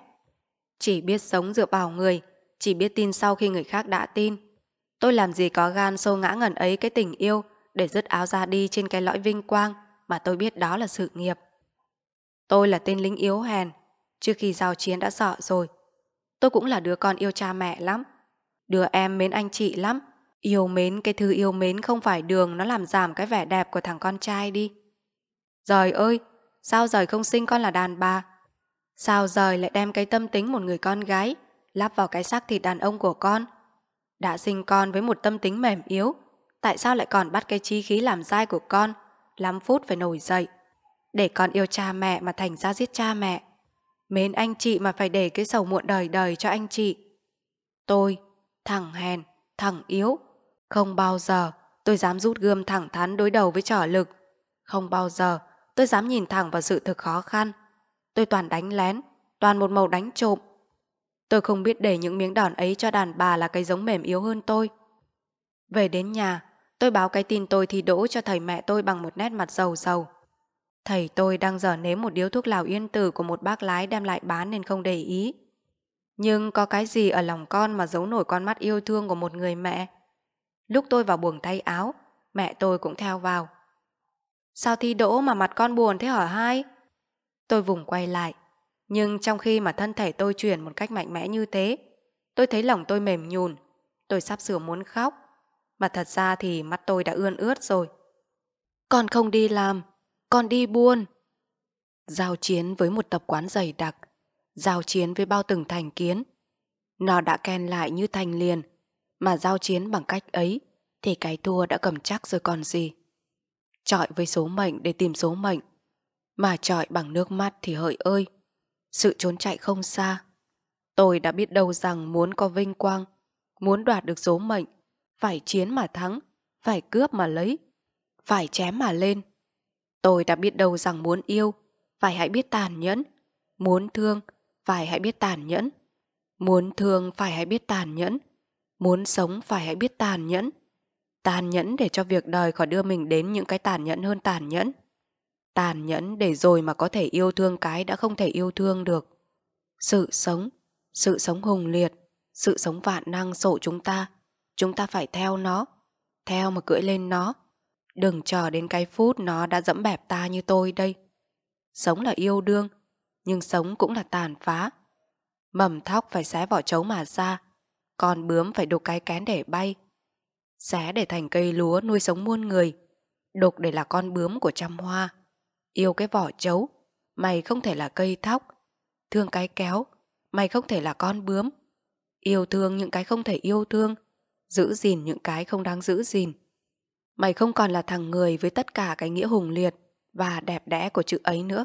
A: Chỉ biết sống dựa vào người, chỉ biết tin sau khi người khác đã tin. Tôi làm gì có gan xô ngã ngẩn ấy cái tình yêu để dứt áo ra đi trên cái lõi vinh quang mà tôi biết đó là sự nghiệp. Tôi là tên lính yếu hèn, trước khi giao chiến đã sợ rồi. Tôi cũng là đứa con yêu cha mẹ lắm, đứa em mến anh chị lắm. Yêu mến cái thứ yêu mến không phải đường nó làm giảm cái vẻ đẹp của thằng con trai đi. Rời ơi, sao rời không sinh con là đàn bà? Sao rời lại đem cái tâm tính một người con gái lắp vào cái xác thịt đàn ông của con? Đã sinh con với một tâm tính mềm yếu, tại sao lại còn bắt cái chi khí làm dai của con? 5 phút phải nổi dậy. Để con yêu cha mẹ mà thành ra giết cha mẹ. Mến anh chị mà phải để cái sầu muộn đời đời cho anh chị. Tôi, thằng hèn, thằng yếu, không bao giờ tôi dám rút gươm thẳng thắn đối đầu với trở lực. Không bao giờ tôi dám nhìn thẳng vào sự thực khó khăn. Tôi toàn đánh lén, toàn một màu đánh trộm. Tôi không biết để những miếng đòn ấy cho đàn bà là cái giống mềm yếu hơn tôi. Về đến nhà, tôi báo cái tin tôi thi đỗ cho thầy mẹ tôi bằng một nét mặt giàu giàu. Thầy tôi đang dở nếm một điếu thuốc lào yên tử của một bác lái đem lại bán nên không để ý. Nhưng có cái gì ở lòng con mà giấu nổi con mắt yêu thương của một người mẹ. Lúc tôi vào buồng thay áo, mẹ tôi cũng theo vào. Sao thi đỗ mà mặt con buồn thế hả hai? Tôi vùng quay lại. Nhưng trong khi mà thân thể tôi chuyển một cách mạnh mẽ như thế, tôi thấy lòng tôi mềm nhùn. Tôi sắp sửa muốn khóc. Mà thật ra thì mắt tôi đã ươn ướt rồi. Con không đi làm, con đi buôn. Giao chiến với một tập quán dày đặc, giao chiến với bao từng thành kiến. Nó đã ken lại như thành liền, mà giao chiến bằng cách ấy thì cái thua đã cầm chắc rồi còn gì trọi với số mệnh để tìm số mệnh, mà trọi bằng nước mắt thì hỡi ơi, sự trốn chạy không xa. Tôi đã biết đâu rằng muốn có vinh quang, muốn đoạt được số mệnh, phải chiến mà thắng, phải cướp mà lấy, phải chém mà lên. Tôi đã biết đâu rằng muốn yêu, phải hãy biết tàn nhẫn, muốn thương, phải hãy biết tàn nhẫn, muốn thương phải hãy biết tàn nhẫn, muốn sống phải hãy biết tàn nhẫn tàn nhẫn để cho việc đời khỏi đưa mình đến những cái tàn nhẫn hơn tàn nhẫn. Tàn nhẫn để rồi mà có thể yêu thương cái đã không thể yêu thương được. Sự sống, sự sống hùng liệt, sự sống vạn năng sổ chúng ta, chúng ta phải theo nó, theo mà cưỡi lên nó. Đừng chờ đến cái phút nó đã dẫm bẹp ta như tôi đây. Sống là yêu đương, nhưng sống cũng là tàn phá. Mầm thóc phải xé vỏ trấu mà ra, còn bướm phải đục cái kén để bay, xé để thành cây lúa nuôi sống muôn người, đục để là con bướm của trăm hoa. Yêu cái vỏ chấu, mày không thể là cây thóc, thương cái kéo, mày không thể là con bướm. Yêu thương những cái không thể yêu thương, giữ gìn những cái không đáng giữ gìn. Mày không còn là thằng người với tất cả cái nghĩa hùng liệt và đẹp đẽ của chữ ấy nữa.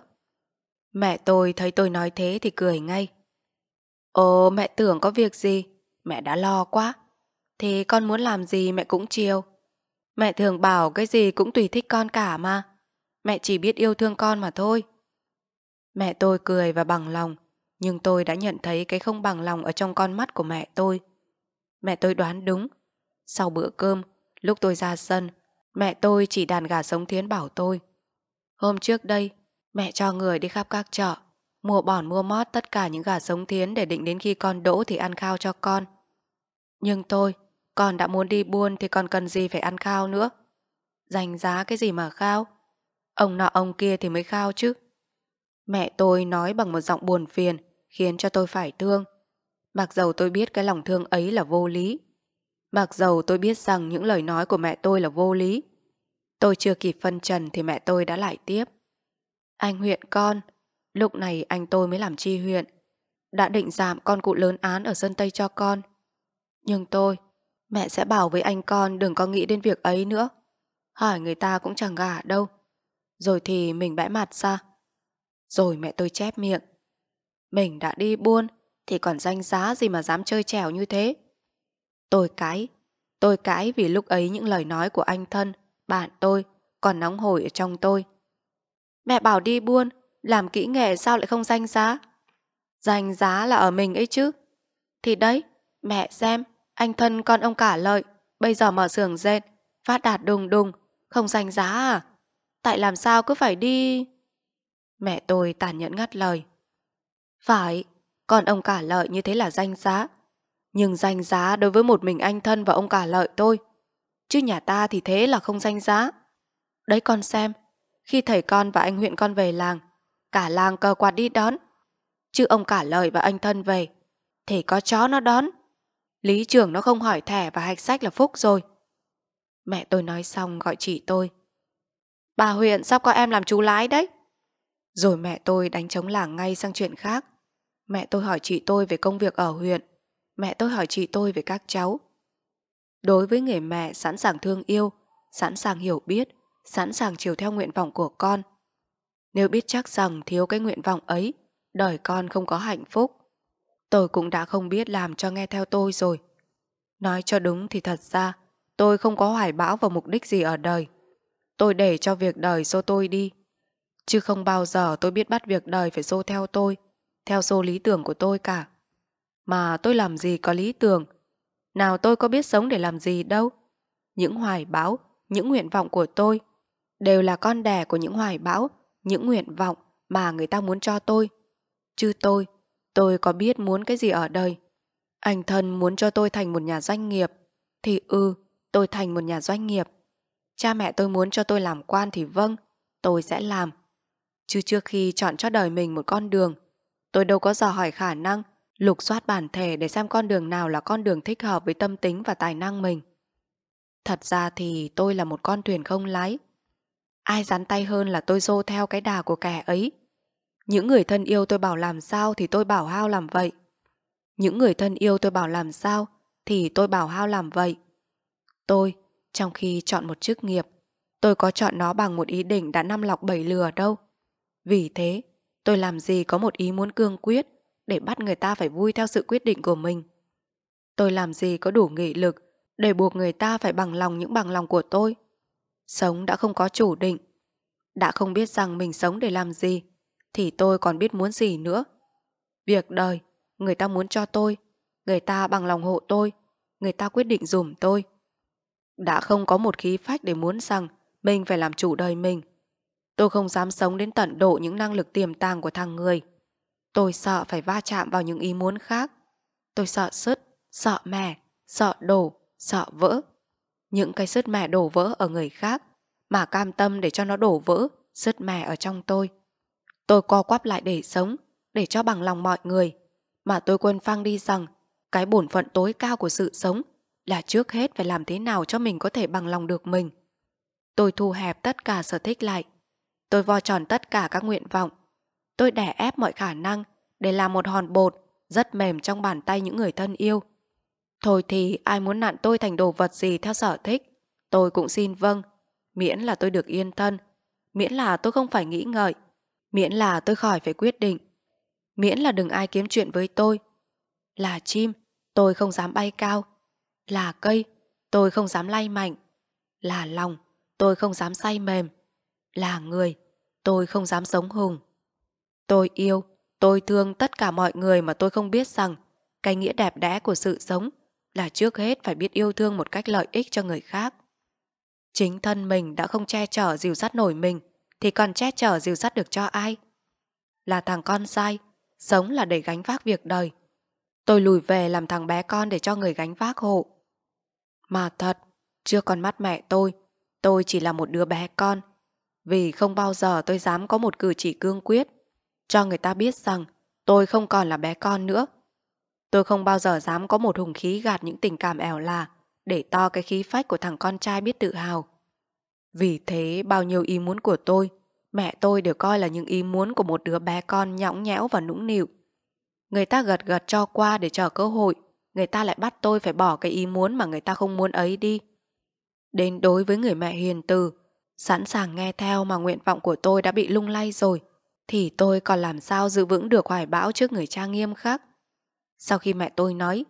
A: Mẹ tôi thấy tôi nói thế thì cười ngay. Ồ, mẹ tưởng có việc gì, mẹ đã lo quá. Thì con muốn làm gì mẹ cũng chiều. Mẹ thường bảo cái gì cũng tùy thích con cả mà. Mẹ chỉ biết yêu thương con mà thôi. Mẹ tôi cười và bằng lòng, nhưng tôi đã nhận thấy cái không bằng lòng ở trong con mắt của mẹ tôi. Mẹ tôi đoán đúng. Sau bữa cơm, lúc tôi ra sân, mẹ tôi chỉ đàn gà sống thiến bảo tôi. Hôm trước đây, mẹ cho người đi khắp các chợ, mua bỏn mua mót tất cả những gà sống thiến để định đến khi con đỗ thì ăn khao cho con. Nhưng tôi, con đã muốn đi buôn thì còn cần gì phải ăn khao nữa. Dành giá cái gì mà khao? Ông nọ ông kia thì mới khao chứ. Mẹ tôi nói bằng một giọng buồn phiền khiến cho tôi phải thương. Mặc dầu tôi biết cái lòng thương ấy là vô lý. Mặc dầu tôi biết rằng những lời nói của mẹ tôi là vô lý. Tôi chưa kịp phân trần thì mẹ tôi đã lại tiếp. Anh huyện con, lúc này anh tôi mới làm chi huyện. Đã định giảm con cụ lớn án ở sân Tây cho con. Nhưng tôi, Mẹ sẽ bảo với anh con đừng có nghĩ đến việc ấy nữa. Hỏi người ta cũng chẳng gả đâu. Rồi thì mình bẽ mặt ra. Rồi mẹ tôi chép miệng. Mình đã đi buôn thì còn danh giá gì mà dám chơi trèo như thế. Tôi cãi, Tôi cãi vì lúc ấy những lời nói của anh thân, bạn tôi còn nóng hổi ở trong tôi. Mẹ bảo đi buôn, làm kỹ nghệ sao lại không danh giá? Danh giá là ở mình ấy chứ. Thì đấy, mẹ xem anh thân con ông cả lợi, bây giờ mở xưởng dệt, phát đạt đùng đùng, không danh giá à? Tại làm sao cứ phải đi... Mẹ tôi tàn nhẫn ngắt lời. Phải, con ông cả lợi như thế là danh giá. Nhưng danh giá đối với một mình anh thân và ông cả lợi tôi. Chứ nhà ta thì thế là không danh giá. Đấy con xem, khi thầy con và anh huyện con về làng, cả làng cờ quạt đi đón. Chứ ông cả lợi và anh thân về, thì có chó nó đón. Lý trưởng nó không hỏi thẻ và hạch sách là phúc rồi. Mẹ tôi nói xong gọi chị tôi. Bà huyện sắp có em làm chú lái đấy. Rồi mẹ tôi đánh trống làng ngay sang chuyện khác. Mẹ tôi hỏi chị tôi về công việc ở huyện. Mẹ tôi hỏi chị tôi về các cháu. Đối với người mẹ sẵn sàng thương yêu, sẵn sàng hiểu biết, sẵn sàng chiều theo nguyện vọng của con. Nếu biết chắc rằng thiếu cái nguyện vọng ấy, đời con không có hạnh phúc tôi cũng đã không biết làm cho nghe theo tôi rồi. Nói cho đúng thì thật ra, tôi không có hoài bão và mục đích gì ở đời. Tôi để cho việc đời xô tôi đi. Chứ không bao giờ tôi biết bắt việc đời phải xô theo tôi, theo xô lý tưởng của tôi cả. Mà tôi làm gì có lý tưởng, nào tôi có biết sống để làm gì đâu. Những hoài bão, những nguyện vọng của tôi đều là con đẻ của những hoài bão, những nguyện vọng mà người ta muốn cho tôi. Chứ tôi Tôi có biết muốn cái gì ở đây. Anh thân muốn cho tôi thành một nhà doanh nghiệp. Thì ừ, tôi thành một nhà doanh nghiệp. Cha mẹ tôi muốn cho tôi làm quan thì vâng, tôi sẽ làm. Chứ trước khi chọn cho đời mình một con đường, tôi đâu có dò hỏi khả năng, lục soát bản thể để xem con đường nào là con đường thích hợp với tâm tính và tài năng mình. Thật ra thì tôi là một con thuyền không lái. Ai dán tay hơn là tôi dô theo cái đà của kẻ ấy. Những người thân yêu tôi bảo làm sao thì tôi bảo hao làm vậy. Những người thân yêu tôi bảo làm sao thì tôi bảo hao làm vậy. Tôi, trong khi chọn một chức nghiệp, tôi có chọn nó bằng một ý định đã năm lọc bảy lừa đâu. Vì thế, tôi làm gì có một ý muốn cương quyết để bắt người ta phải vui theo sự quyết định của mình. Tôi làm gì có đủ nghị lực để buộc người ta phải bằng lòng những bằng lòng của tôi. Sống đã không có chủ định, đã không biết rằng mình sống để làm gì thì tôi còn biết muốn gì nữa. Việc đời, người ta muốn cho tôi, người ta bằng lòng hộ tôi, người ta quyết định dùm tôi. Đã không có một khí phách để muốn rằng mình phải làm chủ đời mình. Tôi không dám sống đến tận độ những năng lực tiềm tàng của thằng người. Tôi sợ phải va chạm vào những ý muốn khác. Tôi sợ sứt, sợ mẻ, sợ đổ, sợ vỡ. Những cái sứt mẻ đổ vỡ ở người khác mà cam tâm để cho nó đổ vỡ, sứt mẻ ở trong tôi. Tôi co quắp lại để sống, để cho bằng lòng mọi người. Mà tôi quên phang đi rằng, cái bổn phận tối cao của sự sống là trước hết phải làm thế nào cho mình có thể bằng lòng được mình. Tôi thu hẹp tất cả sở thích lại. Tôi vo tròn tất cả các nguyện vọng. Tôi đẻ ép mọi khả năng để làm một hòn bột rất mềm trong bàn tay những người thân yêu. Thôi thì ai muốn nặn tôi thành đồ vật gì theo sở thích, tôi cũng xin vâng, miễn là tôi được yên thân, miễn là tôi không phải nghĩ ngợi, Miễn là tôi khỏi phải quyết định. Miễn là đừng ai kiếm chuyện với tôi. Là chim, tôi không dám bay cao. Là cây, tôi không dám lay mạnh. Là lòng, tôi không dám say mềm. Là người, tôi không dám sống hùng. Tôi yêu, tôi thương tất cả mọi người mà tôi không biết rằng cái nghĩa đẹp đẽ của sự sống là trước hết phải biết yêu thương một cách lợi ích cho người khác. Chính thân mình đã không che chở dìu dắt nổi mình, thì còn che chở dìu dắt được cho ai? Là thằng con sai, sống là để gánh vác việc đời. Tôi lùi về làm thằng bé con để cho người gánh vác hộ. Mà thật, chưa còn mắt mẹ tôi, tôi chỉ là một đứa bé con. Vì không bao giờ tôi dám có một cử chỉ cương quyết, cho người ta biết rằng tôi không còn là bé con nữa. Tôi không bao giờ dám có một hùng khí gạt những tình cảm ẻo là, để to cái khí phách của thằng con trai biết tự hào. Vì thế bao nhiêu ý muốn của tôi, mẹ tôi đều coi là những ý muốn của một đứa bé con nhõng nhẽo và nũng nịu. Người ta gật gật cho qua để chờ cơ hội, người ta lại bắt tôi phải bỏ cái ý muốn mà người ta không muốn ấy đi. Đến đối với người mẹ hiền từ, sẵn sàng nghe theo mà nguyện vọng của tôi đã bị lung lay rồi, thì tôi còn làm sao giữ vững được hoài bão trước người cha nghiêm khắc. Sau khi mẹ tôi nói,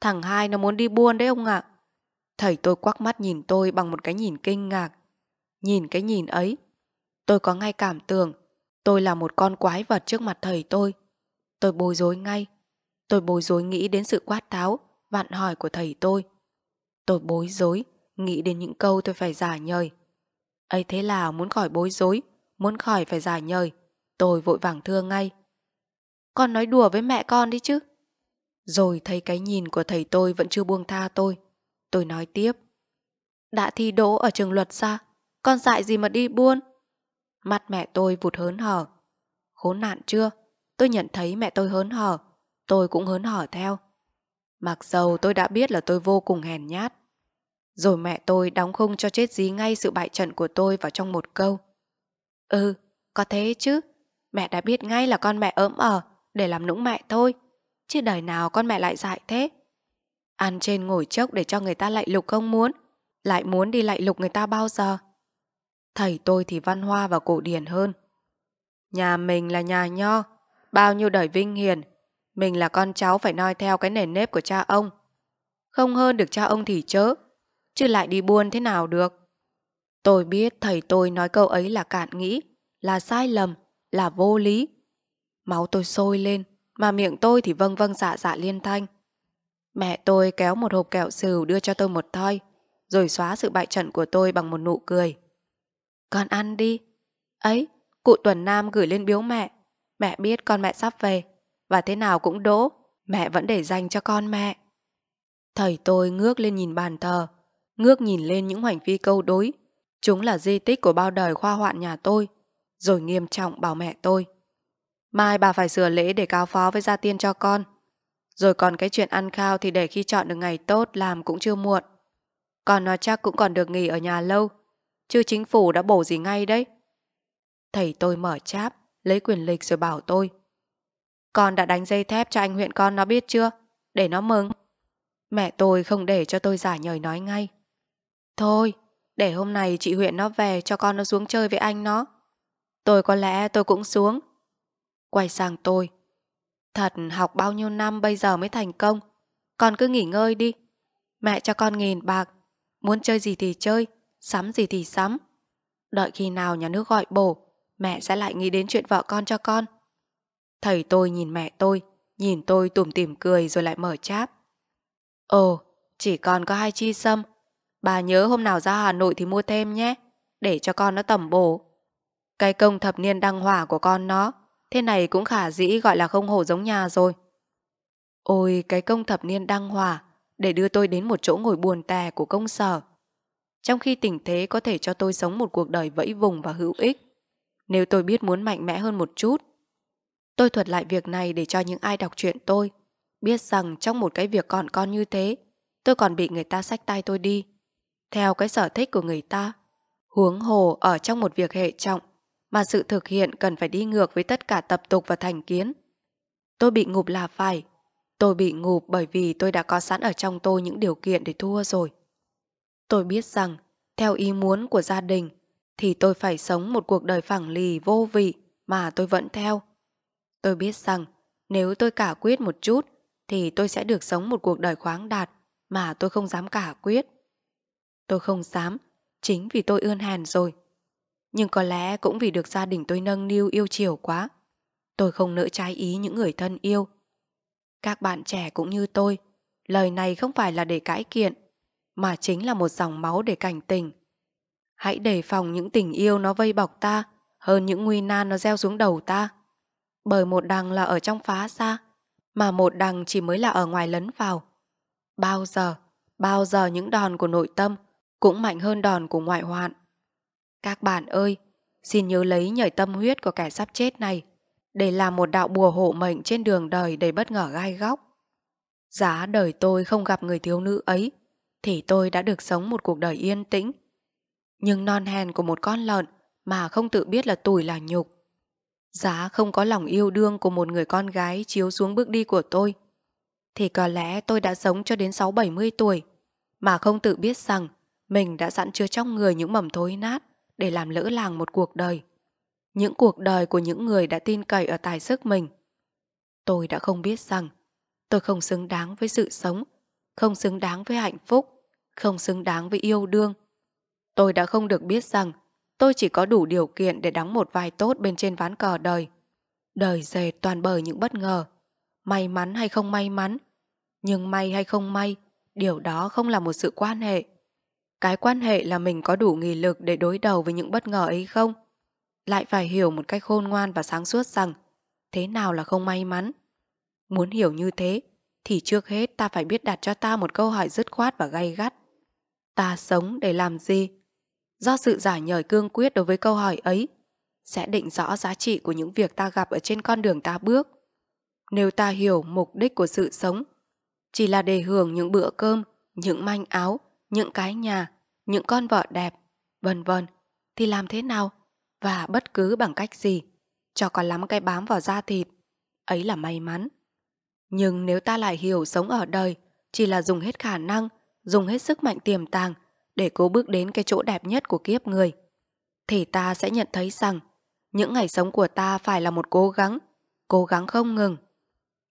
A: thằng hai nó muốn đi buôn đấy ông ạ. Thầy tôi quắc mắt nhìn tôi bằng một cái nhìn kinh ngạc nhìn cái nhìn ấy. Tôi có ngay cảm tưởng tôi là một con quái vật trước mặt thầy tôi. Tôi bối rối ngay. Tôi bối rối nghĩ đến sự quát tháo, vạn hỏi của thầy tôi. Tôi bối rối, nghĩ đến những câu tôi phải giả nhời. ấy thế là muốn khỏi bối rối, muốn khỏi phải giả nhời. Tôi vội vàng thưa ngay. Con nói đùa với mẹ con đi chứ. Rồi thấy cái nhìn của thầy tôi vẫn chưa buông tha tôi. Tôi nói tiếp. Đã thi đỗ ở trường luật sao? con dại gì mà đi buôn? Mặt mẹ tôi vụt hớn hở. Khốn nạn chưa? Tôi nhận thấy mẹ tôi hớn hở. Tôi cũng hớn hở theo. Mặc dầu tôi đã biết là tôi vô cùng hèn nhát. Rồi mẹ tôi đóng khung cho chết dí ngay sự bại trận của tôi vào trong một câu. Ừ, có thế chứ. Mẹ đã biết ngay là con mẹ ốm ở để làm nũng mẹ thôi. Chứ đời nào con mẹ lại dại thế? Ăn trên ngồi chốc để cho người ta lạy lục không muốn. Lại muốn đi lạy lục người ta bao giờ? Thầy tôi thì văn hoa và cổ điển hơn. Nhà mình là nhà nho, bao nhiêu đời vinh hiền. Mình là con cháu phải noi theo cái nền nếp của cha ông. Không hơn được cha ông thì chớ, chứ lại đi buôn thế nào được. Tôi biết thầy tôi nói câu ấy là cạn nghĩ, là sai lầm, là vô lý. Máu tôi sôi lên, mà miệng tôi thì vâng vâng dạ dạ liên thanh. Mẹ tôi kéo một hộp kẹo sừu đưa cho tôi một thoi, rồi xóa sự bại trận của tôi bằng một nụ cười. Con ăn đi. Ấy, cụ Tuần Nam gửi lên biếu mẹ. Mẹ biết con mẹ sắp về. Và thế nào cũng đỗ. Mẹ vẫn để dành cho con mẹ. Thầy tôi ngước lên nhìn bàn thờ. Ngước nhìn lên những hoành phi câu đối. Chúng là di tích của bao đời khoa hoạn nhà tôi. Rồi nghiêm trọng bảo mẹ tôi. Mai bà phải sửa lễ để cáo phó với gia tiên cho con. Rồi còn cái chuyện ăn khao thì để khi chọn được ngày tốt làm cũng chưa muộn. Còn nó chắc cũng còn được nghỉ ở nhà lâu chứ chính phủ đã bổ gì ngay đấy. Thầy tôi mở cháp, lấy quyền lịch rồi bảo tôi. Con đã đánh dây thép cho anh huyện con nó biết chưa? Để nó mừng. Mẹ tôi không để cho tôi giả nhời nói ngay. Thôi, để hôm nay chị huyện nó về cho con nó xuống chơi với anh nó. Tôi có lẽ tôi cũng xuống. Quay sang tôi. Thật học bao nhiêu năm bây giờ mới thành công. Con cứ nghỉ ngơi đi. Mẹ cho con nghìn bạc. Muốn chơi gì thì chơi sắm gì thì sắm. Đợi khi nào nhà nước gọi bổ, mẹ sẽ lại nghĩ đến chuyện vợ con cho con. Thầy tôi nhìn mẹ tôi, nhìn tôi tủm tỉm cười rồi lại mở cháp. Ồ, chỉ còn có hai chi sâm. Bà nhớ hôm nào ra Hà Nội thì mua thêm nhé, để cho con nó tẩm bổ. Cái công thập niên đăng hỏa của con nó, thế này cũng khả dĩ gọi là không hổ giống nhà rồi. Ôi, cái công thập niên đăng hỏa, để đưa tôi đến một chỗ ngồi buồn tè của công sở trong khi tình thế có thể cho tôi sống một cuộc đời vẫy vùng và hữu ích. Nếu tôi biết muốn mạnh mẽ hơn một chút, tôi thuật lại việc này để cho những ai đọc chuyện tôi biết rằng trong một cái việc còn con như thế, tôi còn bị người ta sách tay tôi đi. Theo cái sở thích của người ta, huống hồ ở trong một việc hệ trọng mà sự thực hiện cần phải đi ngược với tất cả tập tục và thành kiến. Tôi bị ngụp là phải. Tôi bị ngụp bởi vì tôi đã có sẵn ở trong tôi những điều kiện để thua rồi. Tôi biết rằng, theo ý muốn của gia đình, thì tôi phải sống một cuộc đời phẳng lì vô vị mà tôi vẫn theo. Tôi biết rằng, nếu tôi cả quyết một chút, thì tôi sẽ được sống một cuộc đời khoáng đạt mà tôi không dám cả quyết. Tôi không dám, chính vì tôi ươn hèn rồi. Nhưng có lẽ cũng vì được gia đình tôi nâng niu yêu chiều quá. Tôi không nỡ trái ý những người thân yêu. Các bạn trẻ cũng như tôi, lời này không phải là để cãi kiện, mà chính là một dòng máu để cảnh tình. Hãy đề phòng những tình yêu nó vây bọc ta hơn những nguy nan nó gieo xuống đầu ta. Bởi một đằng là ở trong phá xa, mà một đằng chỉ mới là ở ngoài lấn vào. Bao giờ, bao giờ những đòn của nội tâm cũng mạnh hơn đòn của ngoại hoạn. Các bạn ơi, xin nhớ lấy nhảy tâm huyết của kẻ sắp chết này để làm một đạo bùa hộ mệnh trên đường đời đầy bất ngờ gai góc. Giá đời tôi không gặp người thiếu nữ ấy, thì tôi đã được sống một cuộc đời yên tĩnh. Nhưng non hèn của một con lợn mà không tự biết là tủi là nhục. Giá không có lòng yêu đương của một người con gái chiếu xuống bước đi của tôi, thì có lẽ tôi đã sống cho đến 6-70 tuổi, mà không tự biết rằng mình đã sẵn chứa trong người những mầm thối nát để làm lỡ làng một cuộc đời. Những cuộc đời của những người đã tin cậy ở tài sức mình. Tôi đã không biết rằng tôi không xứng đáng với sự sống, không xứng đáng với hạnh phúc, không xứng đáng với yêu đương. Tôi đã không được biết rằng tôi chỉ có đủ điều kiện để đóng một vai tốt bên trên ván cờ đời. Đời dề toàn bởi những bất ngờ. May mắn hay không may mắn, nhưng may hay không may, điều đó không là một sự quan hệ. Cái quan hệ là mình có đủ nghị lực để đối đầu với những bất ngờ ấy không? Lại phải hiểu một cách khôn ngoan và sáng suốt rằng thế nào là không may mắn. Muốn hiểu như thế, thì trước hết ta phải biết đặt cho ta một câu hỏi dứt khoát và gay gắt ta sống để làm gì? Do sự giả nhời cương quyết đối với câu hỏi ấy sẽ định rõ giá trị của những việc ta gặp ở trên con đường ta bước. Nếu ta hiểu mục đích của sự sống chỉ là để hưởng những bữa cơm, những manh áo, những cái nhà, những con vợ đẹp, vân vân thì làm thế nào và bất cứ bằng cách gì cho có lắm cái bám vào da thịt ấy là may mắn. Nhưng nếu ta lại hiểu sống ở đời chỉ là dùng hết khả năng dùng hết sức mạnh tiềm tàng để cố bước đến cái chỗ đẹp nhất của kiếp người, thì ta sẽ nhận thấy rằng những ngày sống của ta phải là một cố gắng, cố gắng không ngừng.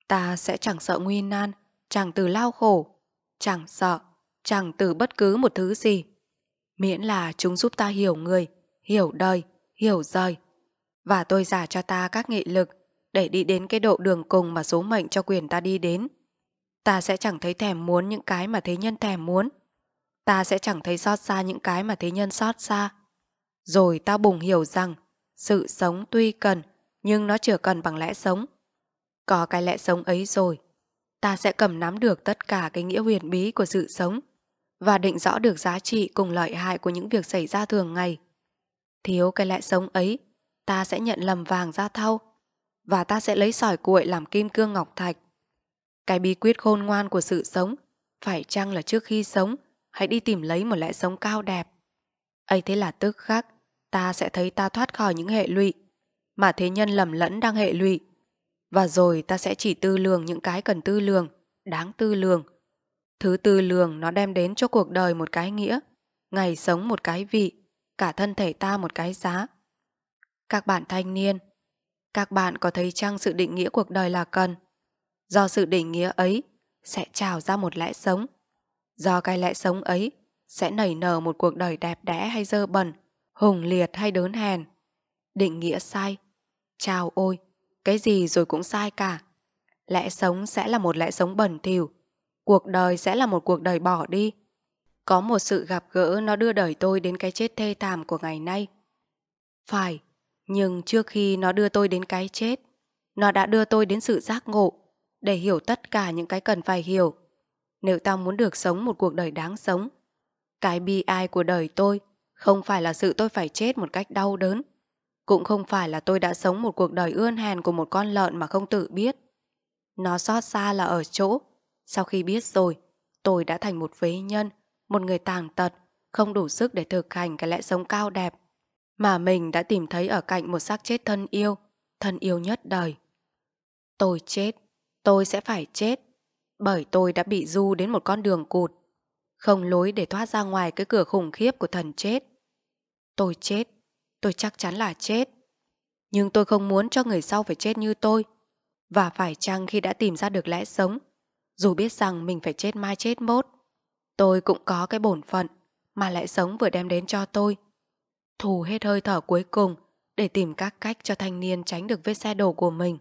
A: Ta sẽ chẳng sợ nguy nan, chẳng từ lao khổ, chẳng sợ, chẳng từ bất cứ một thứ gì. Miễn là chúng giúp ta hiểu người, hiểu đời, hiểu rời. Và tôi giả cho ta các nghị lực để đi đến cái độ đường cùng mà số mệnh cho quyền ta đi đến. Ta sẽ chẳng thấy thèm muốn những cái mà thế nhân thèm muốn. Ta sẽ chẳng thấy xót xa những cái mà thế nhân xót xa. Rồi ta bùng hiểu rằng sự sống tuy cần nhưng nó chưa cần bằng lẽ sống. Có cái lẽ sống ấy rồi, ta sẽ cầm nắm được tất cả cái nghĩa huyền bí của sự sống và định rõ được giá trị cùng lợi hại của những việc xảy ra thường ngày. Thiếu cái lẽ sống ấy, ta sẽ nhận lầm vàng ra thau và ta sẽ lấy sỏi cuội làm kim cương ngọc thạch cái bí quyết khôn ngoan của sự sống phải chăng là trước khi sống hãy đi tìm lấy một lẽ sống cao đẹp. ấy thế là tức khắc ta sẽ thấy ta thoát khỏi những hệ lụy mà thế nhân lầm lẫn đang hệ lụy. Và rồi ta sẽ chỉ tư lường những cái cần tư lường, đáng tư lường. Thứ tư lường nó đem đến cho cuộc đời một cái nghĩa, ngày sống một cái vị, cả thân thể ta một cái giá. Các bạn thanh niên, các bạn có thấy chăng sự định nghĩa cuộc đời là cần? do sự định nghĩa ấy sẽ trào ra một lẽ sống. Do cái lẽ sống ấy sẽ nảy nở một cuộc đời đẹp đẽ hay dơ bẩn, hùng liệt hay đớn hèn. Định nghĩa sai. Chào ôi, cái gì rồi cũng sai cả. Lẽ sống sẽ là một lẽ sống bẩn thỉu, cuộc đời sẽ là một cuộc đời bỏ đi. Có một sự gặp gỡ nó đưa đời tôi đến cái chết thê thảm của ngày nay. Phải, nhưng trước khi nó đưa tôi đến cái chết, nó đã đưa tôi đến sự giác ngộ để hiểu tất cả những cái cần phải hiểu. Nếu tao muốn được sống một cuộc đời đáng sống, cái bi ai của đời tôi không phải là sự tôi phải chết một cách đau đớn, cũng không phải là tôi đã sống một cuộc đời ươn hèn của một con lợn mà không tự biết. Nó xót xa là ở chỗ, sau khi biết rồi, tôi đã thành một phế nhân, một người tàn tật, không đủ sức để thực hành cái lẽ sống cao đẹp mà mình đã tìm thấy ở cạnh một xác chết thân yêu, thân yêu nhất đời. Tôi chết Tôi sẽ phải chết, bởi tôi đã bị du đến một con đường cụt, không lối để thoát ra ngoài cái cửa khủng khiếp của thần chết. Tôi chết, tôi chắc chắn là chết. Nhưng tôi không muốn cho người sau phải chết như tôi, và phải chăng khi đã tìm ra được lẽ sống, dù biết rằng mình phải chết mai chết mốt, tôi cũng có cái bổn phận mà lẽ sống vừa đem đến cho tôi. Thù hết hơi thở cuối cùng để tìm các cách cho thanh niên tránh được vết xe đổ của mình.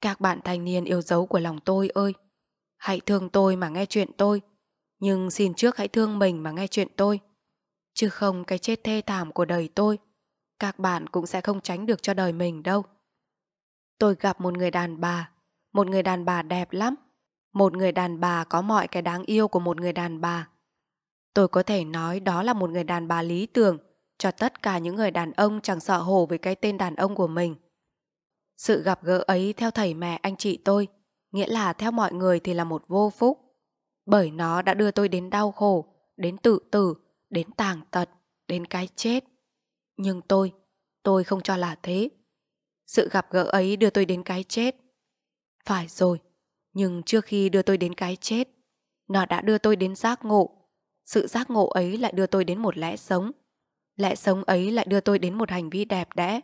A: Các bạn thanh niên yêu dấu của lòng tôi ơi, hãy thương tôi mà nghe chuyện tôi, nhưng xin trước hãy thương mình mà nghe chuyện tôi. Chứ không cái chết thê thảm của đời tôi, các bạn cũng sẽ không tránh được cho đời mình đâu. Tôi gặp một người đàn bà, một người đàn bà đẹp lắm, một người đàn bà có mọi cái đáng yêu của một người đàn bà. Tôi có thể nói đó là một người đàn bà lý tưởng cho tất cả những người đàn ông chẳng sợ hổ với cái tên đàn ông của mình. Sự gặp gỡ ấy theo thầy mẹ anh chị tôi, nghĩa là theo mọi người thì là một vô phúc. Bởi nó đã đưa tôi đến đau khổ, đến tự tử, đến tàng tật, đến cái chết. Nhưng tôi, tôi không cho là thế. Sự gặp gỡ ấy đưa tôi đến cái chết. Phải rồi, nhưng trước khi đưa tôi đến cái chết, nó đã đưa tôi đến giác ngộ. Sự giác ngộ ấy lại đưa tôi đến một lẽ sống. Lẽ sống ấy lại đưa tôi đến một hành vi đẹp đẽ,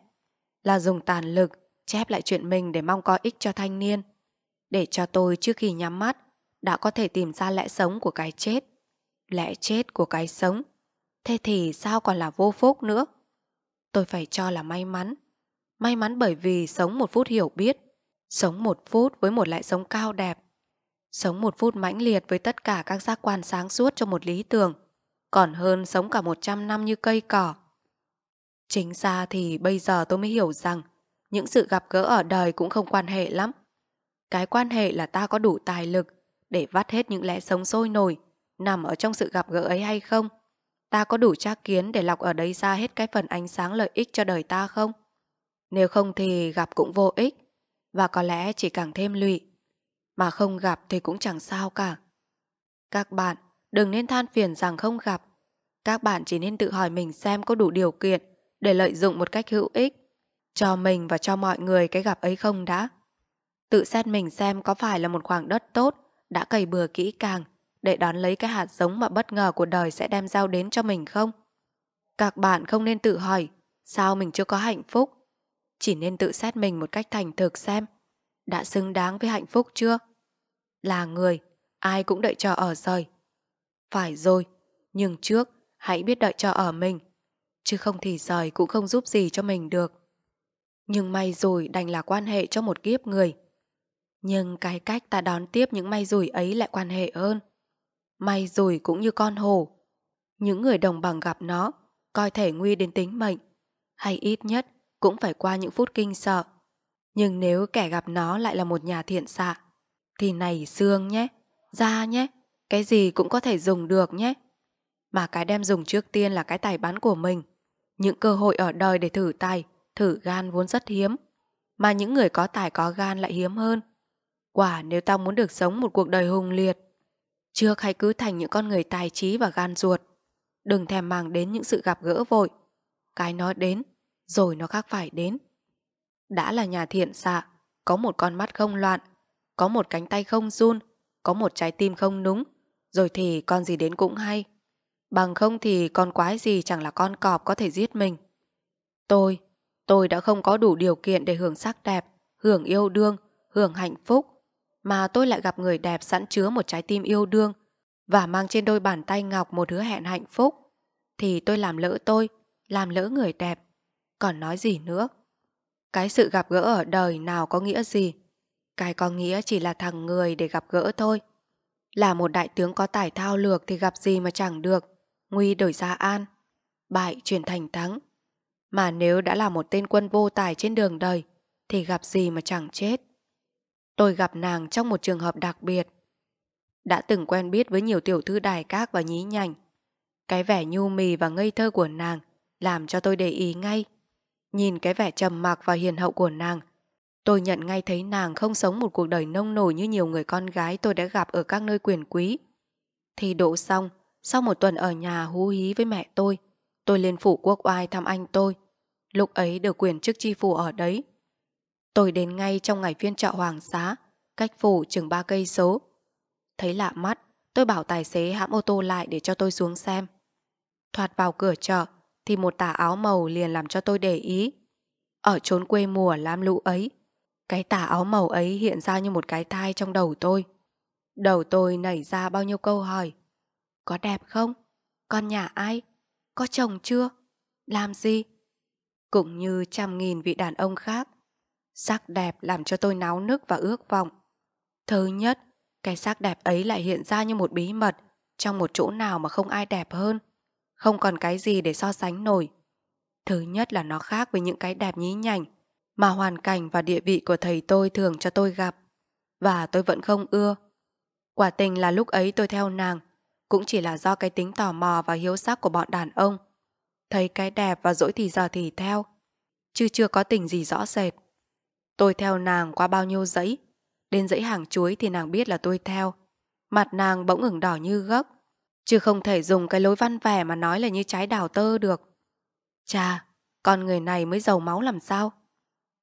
A: là dùng tàn lực, chép lại chuyện mình để mong có ích cho thanh niên. Để cho tôi trước khi nhắm mắt đã có thể tìm ra lẽ sống của cái chết, lẽ chết của cái sống. Thế thì sao còn là vô phúc nữa? Tôi phải cho là may mắn. May mắn bởi vì sống một phút hiểu biết, sống một phút với một lẽ sống cao đẹp, sống một phút mãnh liệt với tất cả các giác quan sáng suốt cho một lý tưởng, còn hơn sống cả 100 năm như cây cỏ. Chính ra thì bây giờ tôi mới hiểu rằng những sự gặp gỡ ở đời cũng không quan hệ lắm. Cái quan hệ là ta có đủ tài lực để vắt hết những lẽ sống sôi nổi, nằm ở trong sự gặp gỡ ấy hay không? Ta có đủ trác kiến để lọc ở đây ra hết cái phần ánh sáng lợi ích cho đời ta không? Nếu không thì gặp cũng vô ích, và có lẽ chỉ càng thêm lụy. Mà không gặp thì cũng chẳng sao cả. Các bạn đừng nên than phiền rằng không gặp. Các bạn chỉ nên tự hỏi mình xem có đủ điều kiện để lợi dụng một cách hữu ích cho mình và cho mọi người cái gặp ấy không đã. Tự xét mình xem có phải là một khoảng đất tốt, đã cày bừa kỹ càng, để đón lấy cái hạt giống mà bất ngờ của đời sẽ đem giao đến cho mình không? Các bạn không nên tự hỏi, sao mình chưa có hạnh phúc? Chỉ nên tự xét mình một cách thành thực xem, đã xứng đáng với hạnh phúc chưa? Là người, ai cũng đợi chờ ở rời. Phải rồi, nhưng trước, hãy biết đợi chờ ở mình, chứ không thì rời cũng không giúp gì cho mình được. Nhưng may rồi đành là quan hệ cho một kiếp người. Nhưng cái cách ta đón tiếp những may rủi ấy lại quan hệ hơn. May rủi cũng như con hổ. Những người đồng bằng gặp nó, coi thể nguy đến tính mệnh, hay ít nhất cũng phải qua những phút kinh sợ. Nhưng nếu kẻ gặp nó lại là một nhà thiện xạ, thì này xương nhé, da nhé, cái gì cũng có thể dùng được nhé. Mà cái đem dùng trước tiên là cái tài bắn của mình, những cơ hội ở đời để thử tài, thử gan vốn rất hiếm, mà những người có tài có gan lại hiếm hơn. Quả nếu tao muốn được sống một cuộc đời hùng liệt, trước hãy cứ thành những con người tài trí và gan ruột. Đừng thèm màng đến những sự gặp gỡ vội. Cái nó đến, rồi nó khác phải đến. Đã là nhà thiện xạ, có một con mắt không loạn, có một cánh tay không run, có một trái tim không núng, rồi thì con gì đến cũng hay. Bằng không thì con quái gì chẳng là con cọp có thể giết mình. Tôi, Tôi đã không có đủ điều kiện để hưởng sắc đẹp, hưởng yêu đương, hưởng hạnh phúc, mà tôi lại gặp người đẹp sẵn chứa một trái tim yêu đương và mang trên đôi bàn tay ngọc một hứa hẹn hạnh phúc, thì tôi làm lỡ tôi, làm lỡ người đẹp, còn nói gì nữa. Cái sự gặp gỡ ở đời nào có nghĩa gì? Cái có nghĩa chỉ là thằng người để gặp gỡ thôi. Là một đại tướng có tài thao lược thì gặp gì mà chẳng được, nguy đổi ra an, bại chuyển thành thắng, mà nếu đã là một tên quân vô tài trên đường đời, thì gặp gì mà chẳng chết. Tôi gặp nàng trong một trường hợp đặc biệt. Đã từng quen biết với nhiều tiểu thư đài các và nhí nhảnh. Cái vẻ nhu mì và ngây thơ của nàng làm cho tôi để ý ngay. Nhìn cái vẻ trầm mặc và hiền hậu của nàng, tôi nhận ngay thấy nàng không sống một cuộc đời nông nổi như nhiều người con gái tôi đã gặp ở các nơi quyền quý. Thì độ xong, sau một tuần ở nhà hú hí với mẹ tôi, tôi lên phủ quốc oai thăm anh tôi lúc ấy được quyền chức chi phủ ở đấy. Tôi đến ngay trong ngày phiên chợ Hoàng Xá, cách phủ chừng ba cây số. Thấy lạ mắt, tôi bảo tài xế hãm ô tô lại để cho tôi xuống xem. Thoạt vào cửa chợ, thì một tà áo màu liền làm cho tôi để ý. Ở chốn quê mùa lam lũ ấy, cái tà áo màu ấy hiện ra như một cái thai trong đầu tôi. Đầu tôi nảy ra bao nhiêu câu hỏi. Có đẹp không? Con nhà ai? Có chồng chưa? Làm gì? cũng như trăm nghìn vị đàn ông khác. Sắc đẹp làm cho tôi náo nức và ước vọng. Thứ nhất, cái sắc đẹp ấy lại hiện ra như một bí mật trong một chỗ nào mà không ai đẹp hơn. Không còn cái gì để so sánh nổi. Thứ nhất là nó khác với những cái đẹp nhí nhảnh mà hoàn cảnh và địa vị của thầy tôi thường cho tôi gặp. Và tôi vẫn không ưa. Quả tình là lúc ấy tôi theo nàng cũng chỉ là do cái tính tò mò và hiếu sắc của bọn đàn ông thấy cái đẹp và dỗi thì giờ thì theo, chứ chưa có tình gì rõ rệt. Tôi theo nàng qua bao nhiêu dãy, đến dãy hàng chuối thì nàng biết là tôi theo. Mặt nàng bỗng ửng đỏ như gấc, chứ không thể dùng cái lối văn vẻ mà nói là như trái đào tơ được. Chà, con người này mới giàu máu làm sao?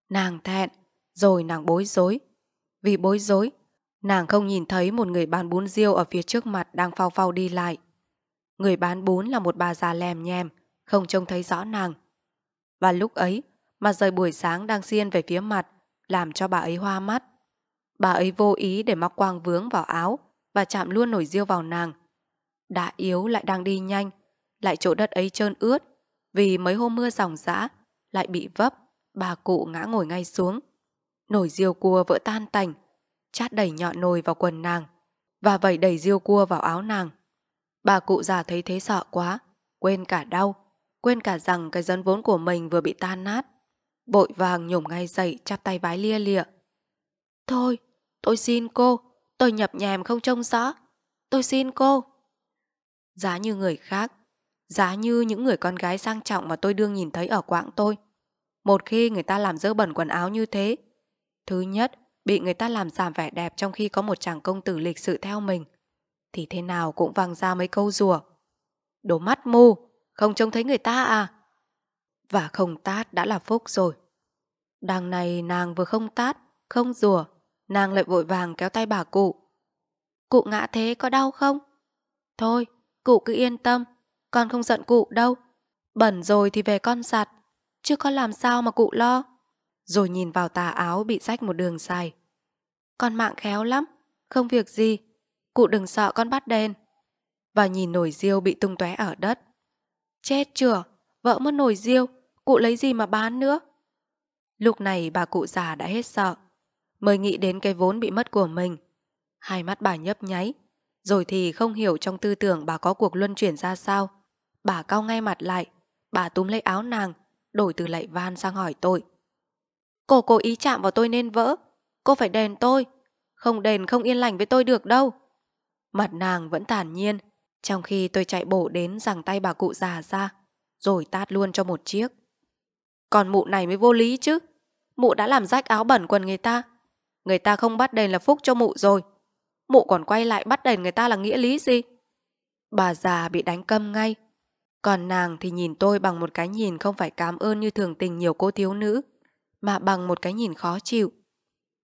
A: Nàng thẹn, rồi nàng bối rối. Vì bối rối, nàng không nhìn thấy một người bán bún riêu ở phía trước mặt đang phao phao đi lại. Người bán bún là một bà già lèm nhèm, không trông thấy rõ nàng. Và lúc ấy, mặt rời buổi sáng đang xiên về phía mặt, làm cho bà ấy hoa mắt. Bà ấy vô ý để móc quang vướng vào áo và chạm luôn nổi riêu vào nàng. Đã yếu lại đang đi nhanh, lại chỗ đất ấy trơn ướt, vì mấy hôm mưa ròng rã, lại bị vấp, bà cụ ngã ngồi ngay xuống. Nổi riêu cua vỡ tan tành, chát đẩy nhọn nồi vào quần nàng, và vẩy đẩy riêu cua vào áo nàng. Bà cụ già thấy thế sợ quá, quên cả đau, quên cả rằng cái dân vốn của mình vừa bị tan nát. Bội vàng nhổm ngay dậy chắp tay vái lia lịa. Thôi, tôi xin cô, tôi nhập nhèm không trông rõ. Tôi xin cô. Giá như người khác, giá như những người con gái sang trọng mà tôi đương nhìn thấy ở quãng tôi. Một khi người ta làm dơ bẩn quần áo như thế, thứ nhất, bị người ta làm giảm vẻ đẹp trong khi có một chàng công tử lịch sự theo mình, thì thế nào cũng văng ra mấy câu rùa. Đồ mắt mù, không trông thấy người ta à? Và không tát đã là phúc rồi. Đằng này nàng vừa không tát, không rùa, nàng lại vội vàng kéo tay bà cụ. Cụ ngã thế có đau không? Thôi, cụ cứ yên tâm, con không giận cụ đâu. Bẩn rồi thì về con giặt, chứ con làm sao mà cụ lo. Rồi nhìn vào tà áo bị rách một đường dài. Con mạng khéo lắm, không việc gì, cụ đừng sợ con bắt đền. Và nhìn nổi diêu bị tung tóe ở đất, Chết chưa, vợ mất nổi riêu, cụ lấy gì mà bán nữa? Lúc này bà cụ già đã hết sợ, mới nghĩ đến cái vốn bị mất của mình. Hai mắt bà nhấp nháy, rồi thì không hiểu trong tư tưởng bà có cuộc luân chuyển ra sao. Bà cao ngay mặt lại, bà túm lấy áo nàng, đổi từ lạy van sang hỏi tội. Cô cố ý chạm vào tôi nên vỡ, cô phải đền tôi, không đền không yên lành với tôi được đâu. Mặt nàng vẫn thản nhiên, trong khi tôi chạy bộ đến giằng tay bà cụ già ra, rồi tát luôn cho một chiếc. Còn mụ này mới vô lý chứ. Mụ đã làm rách áo bẩn quần người ta. Người ta không bắt đền là phúc cho mụ rồi. Mụ còn quay lại bắt đền người ta là nghĩa lý gì? Bà già bị đánh câm ngay. Còn nàng thì nhìn tôi bằng một cái nhìn không phải cảm ơn như thường tình nhiều cô thiếu nữ, mà bằng một cái nhìn khó chịu.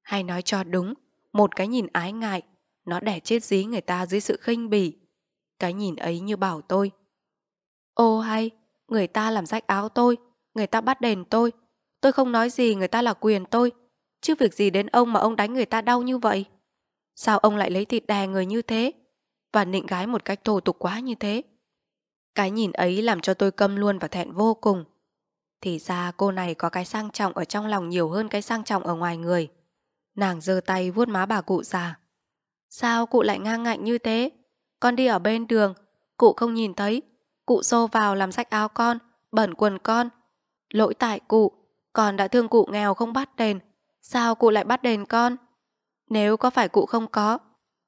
A: Hay nói cho đúng, một cái nhìn ái ngại, nó đẻ chết dí người ta dưới sự khinh bỉ. Cái nhìn ấy như bảo tôi Ô hay, người ta làm rách áo tôi Người ta bắt đền tôi Tôi không nói gì người ta là quyền tôi Chứ việc gì đến ông mà ông đánh người ta đau như vậy Sao ông lại lấy thịt đè người như thế Và nịnh gái một cách thô tục quá như thế Cái nhìn ấy làm cho tôi câm luôn và thẹn vô cùng Thì ra cô này có cái sang trọng ở trong lòng nhiều hơn cái sang trọng ở ngoài người Nàng giơ tay vuốt má bà cụ già Sao cụ lại ngang ngạnh như thế con đi ở bên đường, cụ không nhìn thấy, cụ xô vào làm sách áo con, bẩn quần con. Lỗi tại cụ, con đã thương cụ nghèo không bắt đền, sao cụ lại bắt đền con? Nếu có phải cụ không có,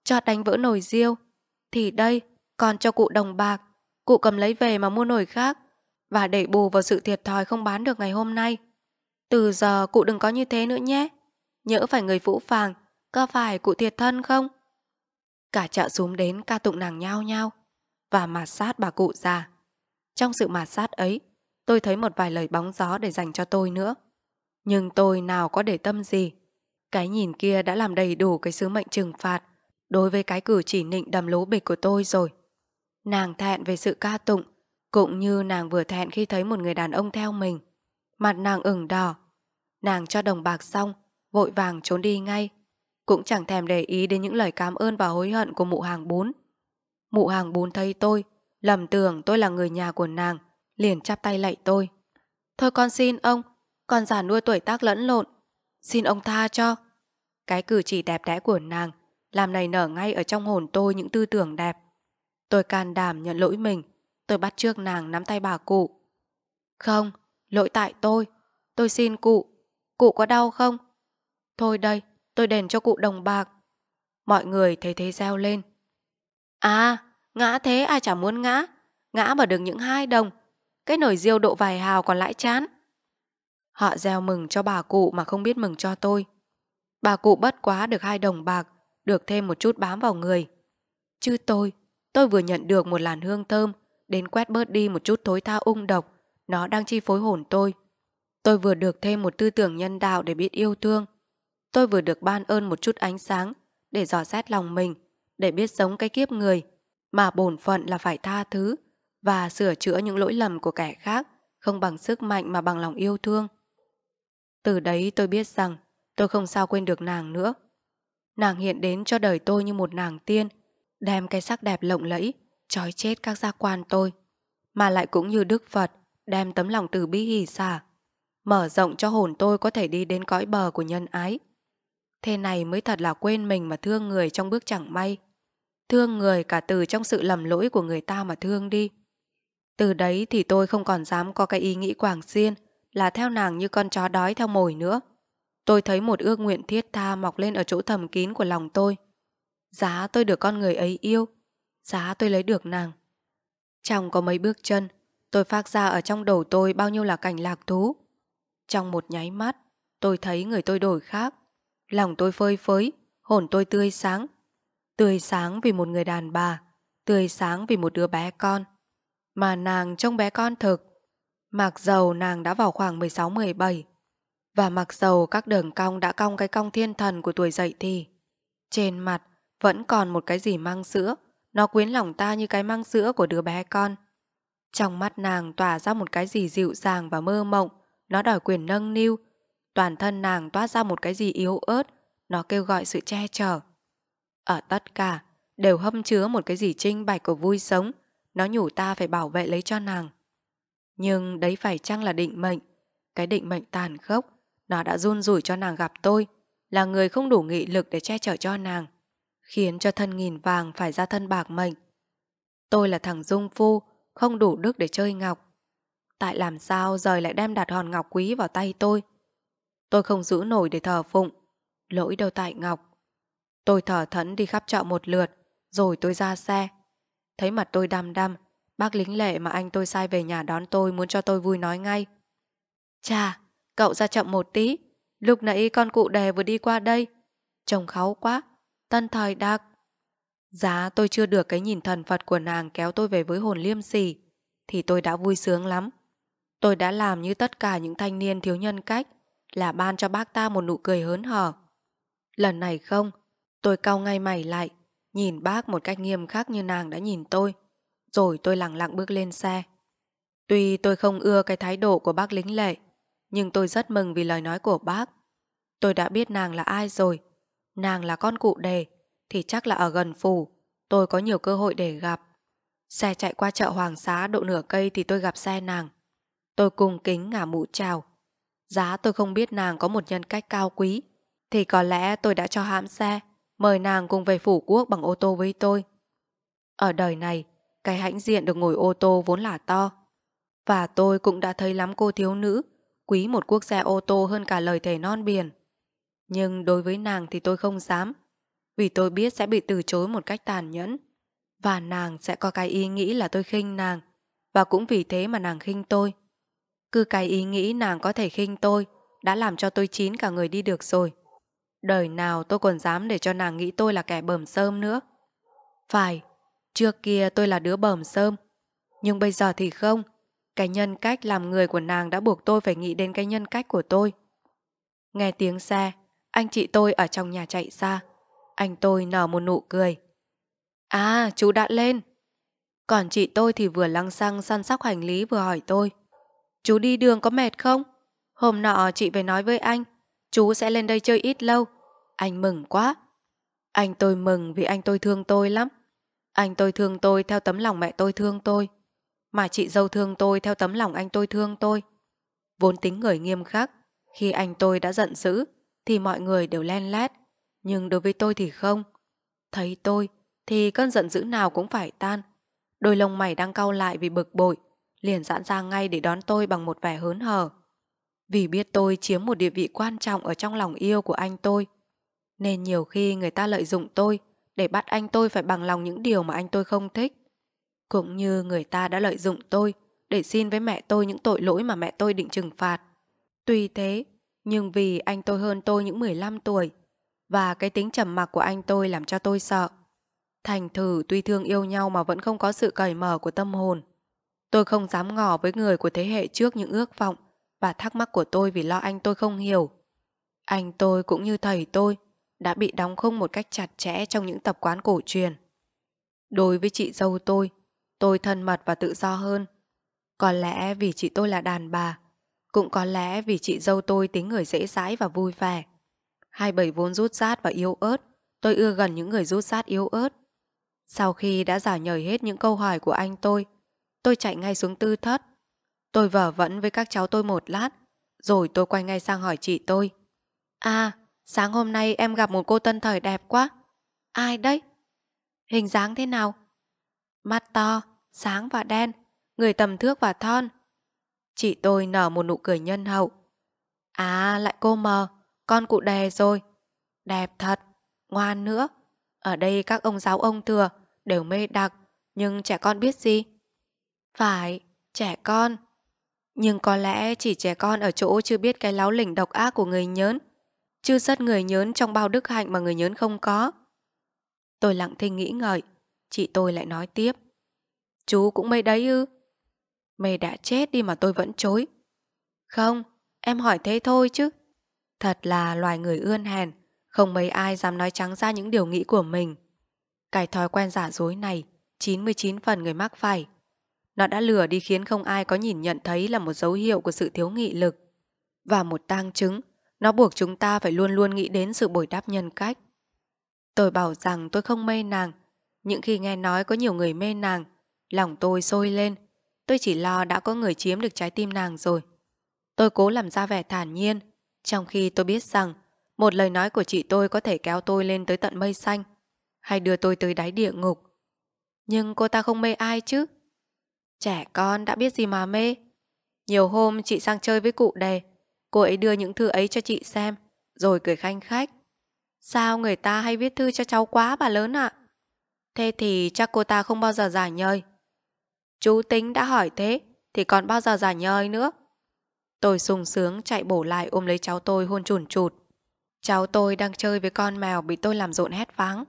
A: cho đánh vỡ nồi riêu, thì đây, còn cho cụ đồng bạc, cụ cầm lấy về mà mua nồi khác và để bù vào sự thiệt thòi không bán được ngày hôm nay. Từ giờ cụ đừng có như thế nữa nhé. Nhỡ phải người phũ phàng, có phải cụ thiệt thân không? Cả chợ xuống đến ca tụng nàng nhao nhao và mạt sát bà cụ già. Trong sự mạt sát ấy, tôi thấy một vài lời bóng gió để dành cho tôi nữa. Nhưng tôi nào có để tâm gì. Cái nhìn kia đã làm đầy đủ cái sứ mệnh trừng phạt đối với cái cử chỉ nịnh đầm lố bịch của tôi rồi. Nàng thẹn về sự ca tụng, cũng như nàng vừa thẹn khi thấy một người đàn ông theo mình. Mặt nàng ửng đỏ. Nàng cho đồng bạc xong, vội vàng trốn đi ngay cũng chẳng thèm để ý đến những lời cảm ơn và hối hận của mụ hàng bún. Mụ hàng bún thấy tôi, lầm tưởng tôi là người nhà của nàng, liền chắp tay lạy tôi. Thôi con xin ông, con già nuôi tuổi tác lẫn lộn, xin ông tha cho. Cái cử chỉ đẹp đẽ của nàng, làm này nở ngay ở trong hồn tôi những tư tưởng đẹp. Tôi can đảm nhận lỗi mình, tôi bắt trước nàng nắm tay bà cụ. Không, lỗi tại tôi, tôi xin cụ, cụ có đau không? Thôi đây, tôi đền cho cụ đồng bạc. Mọi người thấy thế reo lên. À, ngã thế ai chả muốn ngã. Ngã mà được những hai đồng. Cái nồi riêu độ vài hào còn lãi chán. Họ reo mừng cho bà cụ mà không biết mừng cho tôi. Bà cụ bất quá được hai đồng bạc, được thêm một chút bám vào người. Chứ tôi, tôi vừa nhận được một làn hương thơm, đến quét bớt đi một chút thối tha ung độc, nó đang chi phối hồn tôi. Tôi vừa được thêm một tư tưởng nhân đạo để biết yêu thương. Tôi vừa được ban ơn một chút ánh sáng để dò xét lòng mình, để biết sống cái kiếp người, mà bổn phận là phải tha thứ và sửa chữa những lỗi lầm của kẻ khác không bằng sức mạnh mà bằng lòng yêu thương. Từ đấy tôi biết rằng tôi không sao quên được nàng nữa. Nàng hiện đến cho đời tôi như một nàng tiên, đem cái sắc đẹp lộng lẫy, trói chết các gia quan tôi, mà lại cũng như Đức Phật đem tấm lòng từ bi hỷ xả, mở rộng cho hồn tôi có thể đi đến cõi bờ của nhân ái. Thế này mới thật là quên mình mà thương người trong bước chẳng may. Thương người cả từ trong sự lầm lỗi của người ta mà thương đi. Từ đấy thì tôi không còn dám có cái ý nghĩ quảng xiên là theo nàng như con chó đói theo mồi nữa. Tôi thấy một ước nguyện thiết tha mọc lên ở chỗ thầm kín của lòng tôi. Giá tôi được con người ấy yêu, giá tôi lấy được nàng. Trong có mấy bước chân, tôi phát ra ở trong đầu tôi bao nhiêu là cảnh lạc thú. Trong một nháy mắt, tôi thấy người tôi đổi khác lòng tôi phơi phới, hồn tôi tươi sáng. Tươi sáng vì một người đàn bà, tươi sáng vì một đứa bé con. Mà nàng trông bé con thực, mặc dầu nàng đã vào khoảng 16-17, và mặc dầu các đường cong đã cong cái cong thiên thần của tuổi dậy thì, trên mặt vẫn còn một cái gì mang sữa, nó quyến lòng ta như cái mang sữa của đứa bé con. Trong mắt nàng tỏa ra một cái gì dịu dàng và mơ mộng, nó đòi quyền nâng niu, toàn thân nàng toát ra một cái gì yếu ớt, nó kêu gọi sự che chở. Ở tất cả, đều hâm chứa một cái gì trinh bạch của vui sống, nó nhủ ta phải bảo vệ lấy cho nàng. Nhưng đấy phải chăng là định mệnh, cái định mệnh tàn khốc, nó đã run rủi cho nàng gặp tôi, là người không đủ nghị lực để che chở cho nàng, khiến cho thân nghìn vàng phải ra thân bạc mệnh. Tôi là thằng dung phu, không đủ đức để chơi ngọc. Tại làm sao rời lại đem đặt hòn ngọc quý vào tay tôi, Tôi không giữ nổi để thờ phụng. Lỗi đâu tại Ngọc. Tôi thở thẫn đi khắp chợ một lượt, rồi tôi ra xe. Thấy mặt tôi đăm đăm, bác lính lệ mà anh tôi sai về nhà đón tôi muốn cho tôi vui nói ngay. Chà, cậu ra chậm một tí. Lúc nãy con cụ đề vừa đi qua đây. Trông kháu quá, tân thời đặc. Giá tôi chưa được cái nhìn thần Phật của nàng kéo tôi về với hồn liêm sỉ, thì tôi đã vui sướng lắm. Tôi đã làm như tất cả những thanh niên thiếu nhân cách, là ban cho bác ta một nụ cười hớn hở. Lần này không, tôi cau ngay mày lại, nhìn bác một cách nghiêm khắc như nàng đã nhìn tôi, rồi tôi lặng lặng bước lên xe. Tuy tôi không ưa cái thái độ của bác lính lệ, nhưng tôi rất mừng vì lời nói của bác. Tôi đã biết nàng là ai rồi, nàng là con cụ đề, thì chắc là ở gần phủ, tôi có nhiều cơ hội để gặp. Xe chạy qua chợ Hoàng Xá độ nửa cây thì tôi gặp xe nàng. Tôi cùng kính ngả mũ chào, Giá tôi không biết nàng có một nhân cách cao quý, thì có lẽ tôi đã cho hãm xe, mời nàng cùng về phủ quốc bằng ô tô với tôi. Ở đời này, cái hãnh diện được ngồi ô tô vốn là to. Và tôi cũng đã thấy lắm cô thiếu nữ, quý một quốc xe ô tô hơn cả lời thề non biển. Nhưng đối với nàng thì tôi không dám, vì tôi biết sẽ bị từ chối một cách tàn nhẫn. Và nàng sẽ có cái ý nghĩ là tôi khinh nàng, và cũng vì thế mà nàng khinh tôi. Cứ cái ý nghĩ nàng có thể khinh tôi đã làm cho tôi chín cả người đi được rồi. Đời nào tôi còn dám để cho nàng nghĩ tôi là kẻ bẩm sơm nữa. Phải, trước kia tôi là đứa bẩm sơm. Nhưng bây giờ thì không. Cái nhân cách làm người của nàng đã buộc tôi phải nghĩ đến cái nhân cách của tôi. Nghe tiếng xe, anh chị tôi ở trong nhà chạy ra. Anh tôi nở một nụ cười. À, chú đã lên. Còn chị tôi thì vừa lăng xăng săn sóc hành lý vừa hỏi tôi. Chú đi đường có mệt không? Hôm nọ chị về nói với anh, chú sẽ lên đây chơi ít lâu. Anh mừng quá. Anh tôi mừng vì anh tôi thương tôi lắm. Anh tôi thương tôi theo tấm lòng mẹ tôi thương tôi. Mà chị dâu thương tôi theo tấm lòng anh tôi thương tôi. Vốn tính người nghiêm khắc, khi anh tôi đã giận dữ thì mọi người đều len lét. Nhưng đối với tôi thì không. Thấy tôi thì cơn giận dữ nào cũng phải tan. Đôi lông mày đang cau lại vì bực bội liền dãn ra ngay để đón tôi bằng một vẻ hớn hở. Vì biết tôi chiếm một địa vị quan trọng ở trong lòng yêu của anh tôi, nên nhiều khi người ta lợi dụng tôi để bắt anh tôi phải bằng lòng những điều mà anh tôi không thích. Cũng như người ta đã lợi dụng tôi để xin với mẹ tôi những tội lỗi mà mẹ tôi định trừng phạt. Tuy thế, nhưng vì anh tôi hơn tôi những 15 tuổi, và cái tính trầm mặc của anh tôi làm cho tôi sợ. Thành thử tuy thương yêu nhau mà vẫn không có sự cởi mở của tâm hồn. Tôi không dám ngỏ với người của thế hệ trước những ước vọng và thắc mắc của tôi vì lo anh tôi không hiểu. Anh tôi cũng như thầy tôi đã bị đóng khung một cách chặt chẽ trong những tập quán cổ truyền. Đối với chị dâu tôi, tôi thân mật và tự do hơn. Có lẽ vì chị tôi là đàn bà, cũng có lẽ vì chị dâu tôi tính người dễ dãi và vui vẻ. Hai bảy vốn rút rát và yếu ớt, tôi ưa gần những người rút rát yếu ớt. Sau khi đã giả nhời hết những câu hỏi của anh tôi, Tôi chạy ngay xuống tư thất. Tôi vở vẫn với các cháu tôi một lát, rồi tôi quay ngay sang hỏi chị tôi. À, sáng hôm nay em gặp một cô tân thời đẹp quá. Ai đấy? Hình dáng thế nào? Mắt to, sáng và đen, người tầm thước và thon. Chị tôi nở một nụ cười nhân hậu. À, lại cô mờ, con cụ đề rồi. Đẹp thật, ngoan nữa. Ở đây các ông giáo ông thừa đều mê đặc, nhưng trẻ con biết gì? Phải, trẻ con. Nhưng có lẽ chỉ trẻ con ở chỗ chưa biết cái láo lỉnh độc ác của người nhớn. chưa rất người nhớn trong bao đức hạnh mà người nhớn không có. Tôi lặng thinh nghĩ ngợi, chị tôi lại nói tiếp. Chú cũng mê đấy ư? Mê đã chết đi mà tôi vẫn chối. Không, em hỏi thế thôi chứ. Thật là loài người ươn hèn, không mấy ai dám nói trắng ra những điều nghĩ của mình. Cái thói quen giả dối này, 99 phần người mắc phải. Nó đã lừa đi khiến không ai có nhìn nhận thấy là một dấu hiệu của sự thiếu nghị lực. Và một tang chứng, nó buộc chúng ta phải luôn luôn nghĩ đến sự bồi đáp nhân cách. Tôi bảo rằng tôi không mê nàng. Những khi nghe nói có nhiều người mê nàng, lòng tôi sôi lên. Tôi chỉ lo đã có người chiếm được trái tim nàng rồi. Tôi cố làm ra vẻ thản nhiên, trong khi tôi biết rằng một lời nói của chị tôi có thể kéo tôi lên tới tận mây xanh hay đưa tôi tới đáy địa ngục. Nhưng cô ta không mê ai chứ? Trẻ con đã biết gì mà mê. Nhiều hôm chị sang chơi với cụ đề, cô ấy đưa những thư ấy cho chị xem, rồi cười khanh khách. Sao người ta hay viết thư cho cháu quá bà lớn ạ? À? Thế thì chắc cô ta không bao giờ giả nhơi. Chú tính đã hỏi thế, thì còn bao giờ giả nhơi nữa. Tôi sùng sướng chạy bổ lại ôm lấy cháu tôi hôn chùn chụt. Cháu tôi đang chơi với con mèo bị tôi làm rộn hét vắng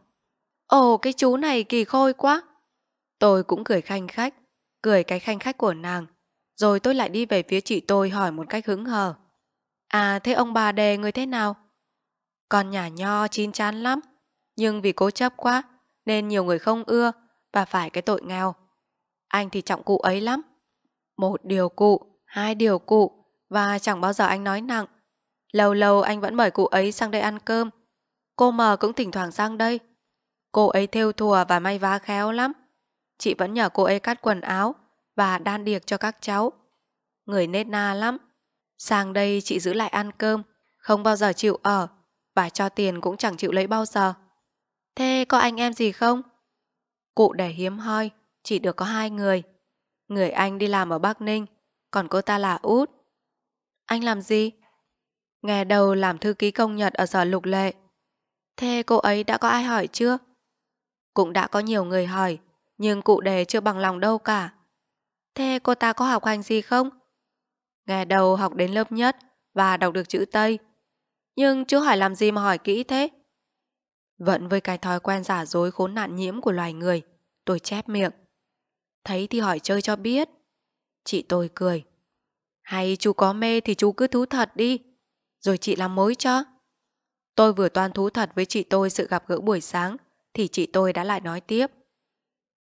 A: Ồ, cái chú này kỳ khôi quá. Tôi cũng cười khanh khách, cười cái khanh khách của nàng, rồi tôi lại đi về phía chị tôi hỏi một cách hứng hờ. À thế ông bà đề người thế nào? Con nhà nho chín chán lắm, nhưng vì cố chấp quá nên nhiều người không ưa và phải cái tội nghèo. Anh thì trọng cụ ấy lắm. Một điều cụ, hai điều cụ và chẳng bao giờ anh nói nặng. Lâu lâu anh vẫn mời cụ ấy sang đây ăn cơm. Cô mờ cũng thỉnh thoảng sang đây. Cô ấy thêu thùa và may vá khéo lắm chị vẫn nhờ cô ấy cắt quần áo và đan điệp cho các cháu. Người nết na lắm. Sang đây chị giữ lại ăn cơm, không bao giờ chịu ở, và cho tiền cũng chẳng chịu lấy bao giờ. Thế có anh em gì không? Cụ để hiếm hoi, chỉ được có hai người. Người anh đi làm ở Bắc Ninh, còn cô ta là Út. Anh làm gì? Nghe đầu làm thư ký công nhật ở sở lục lệ. Thế cô ấy đã có ai hỏi chưa? Cũng đã có nhiều người hỏi, nhưng cụ đề chưa bằng lòng đâu cả. Thế cô ta có học hành gì không? Nghe đầu học đến lớp nhất và đọc được chữ Tây. Nhưng chưa hỏi làm gì mà hỏi kỹ thế. Vẫn với cái thói quen giả dối khốn nạn nhiễm của loài người, tôi chép miệng. Thấy thì hỏi chơi cho biết. Chị tôi cười. Hay chú có mê thì chú cứ thú thật đi, rồi chị làm mối cho. Tôi vừa toan thú thật với chị tôi sự gặp gỡ buổi sáng, thì chị tôi đã lại nói tiếp.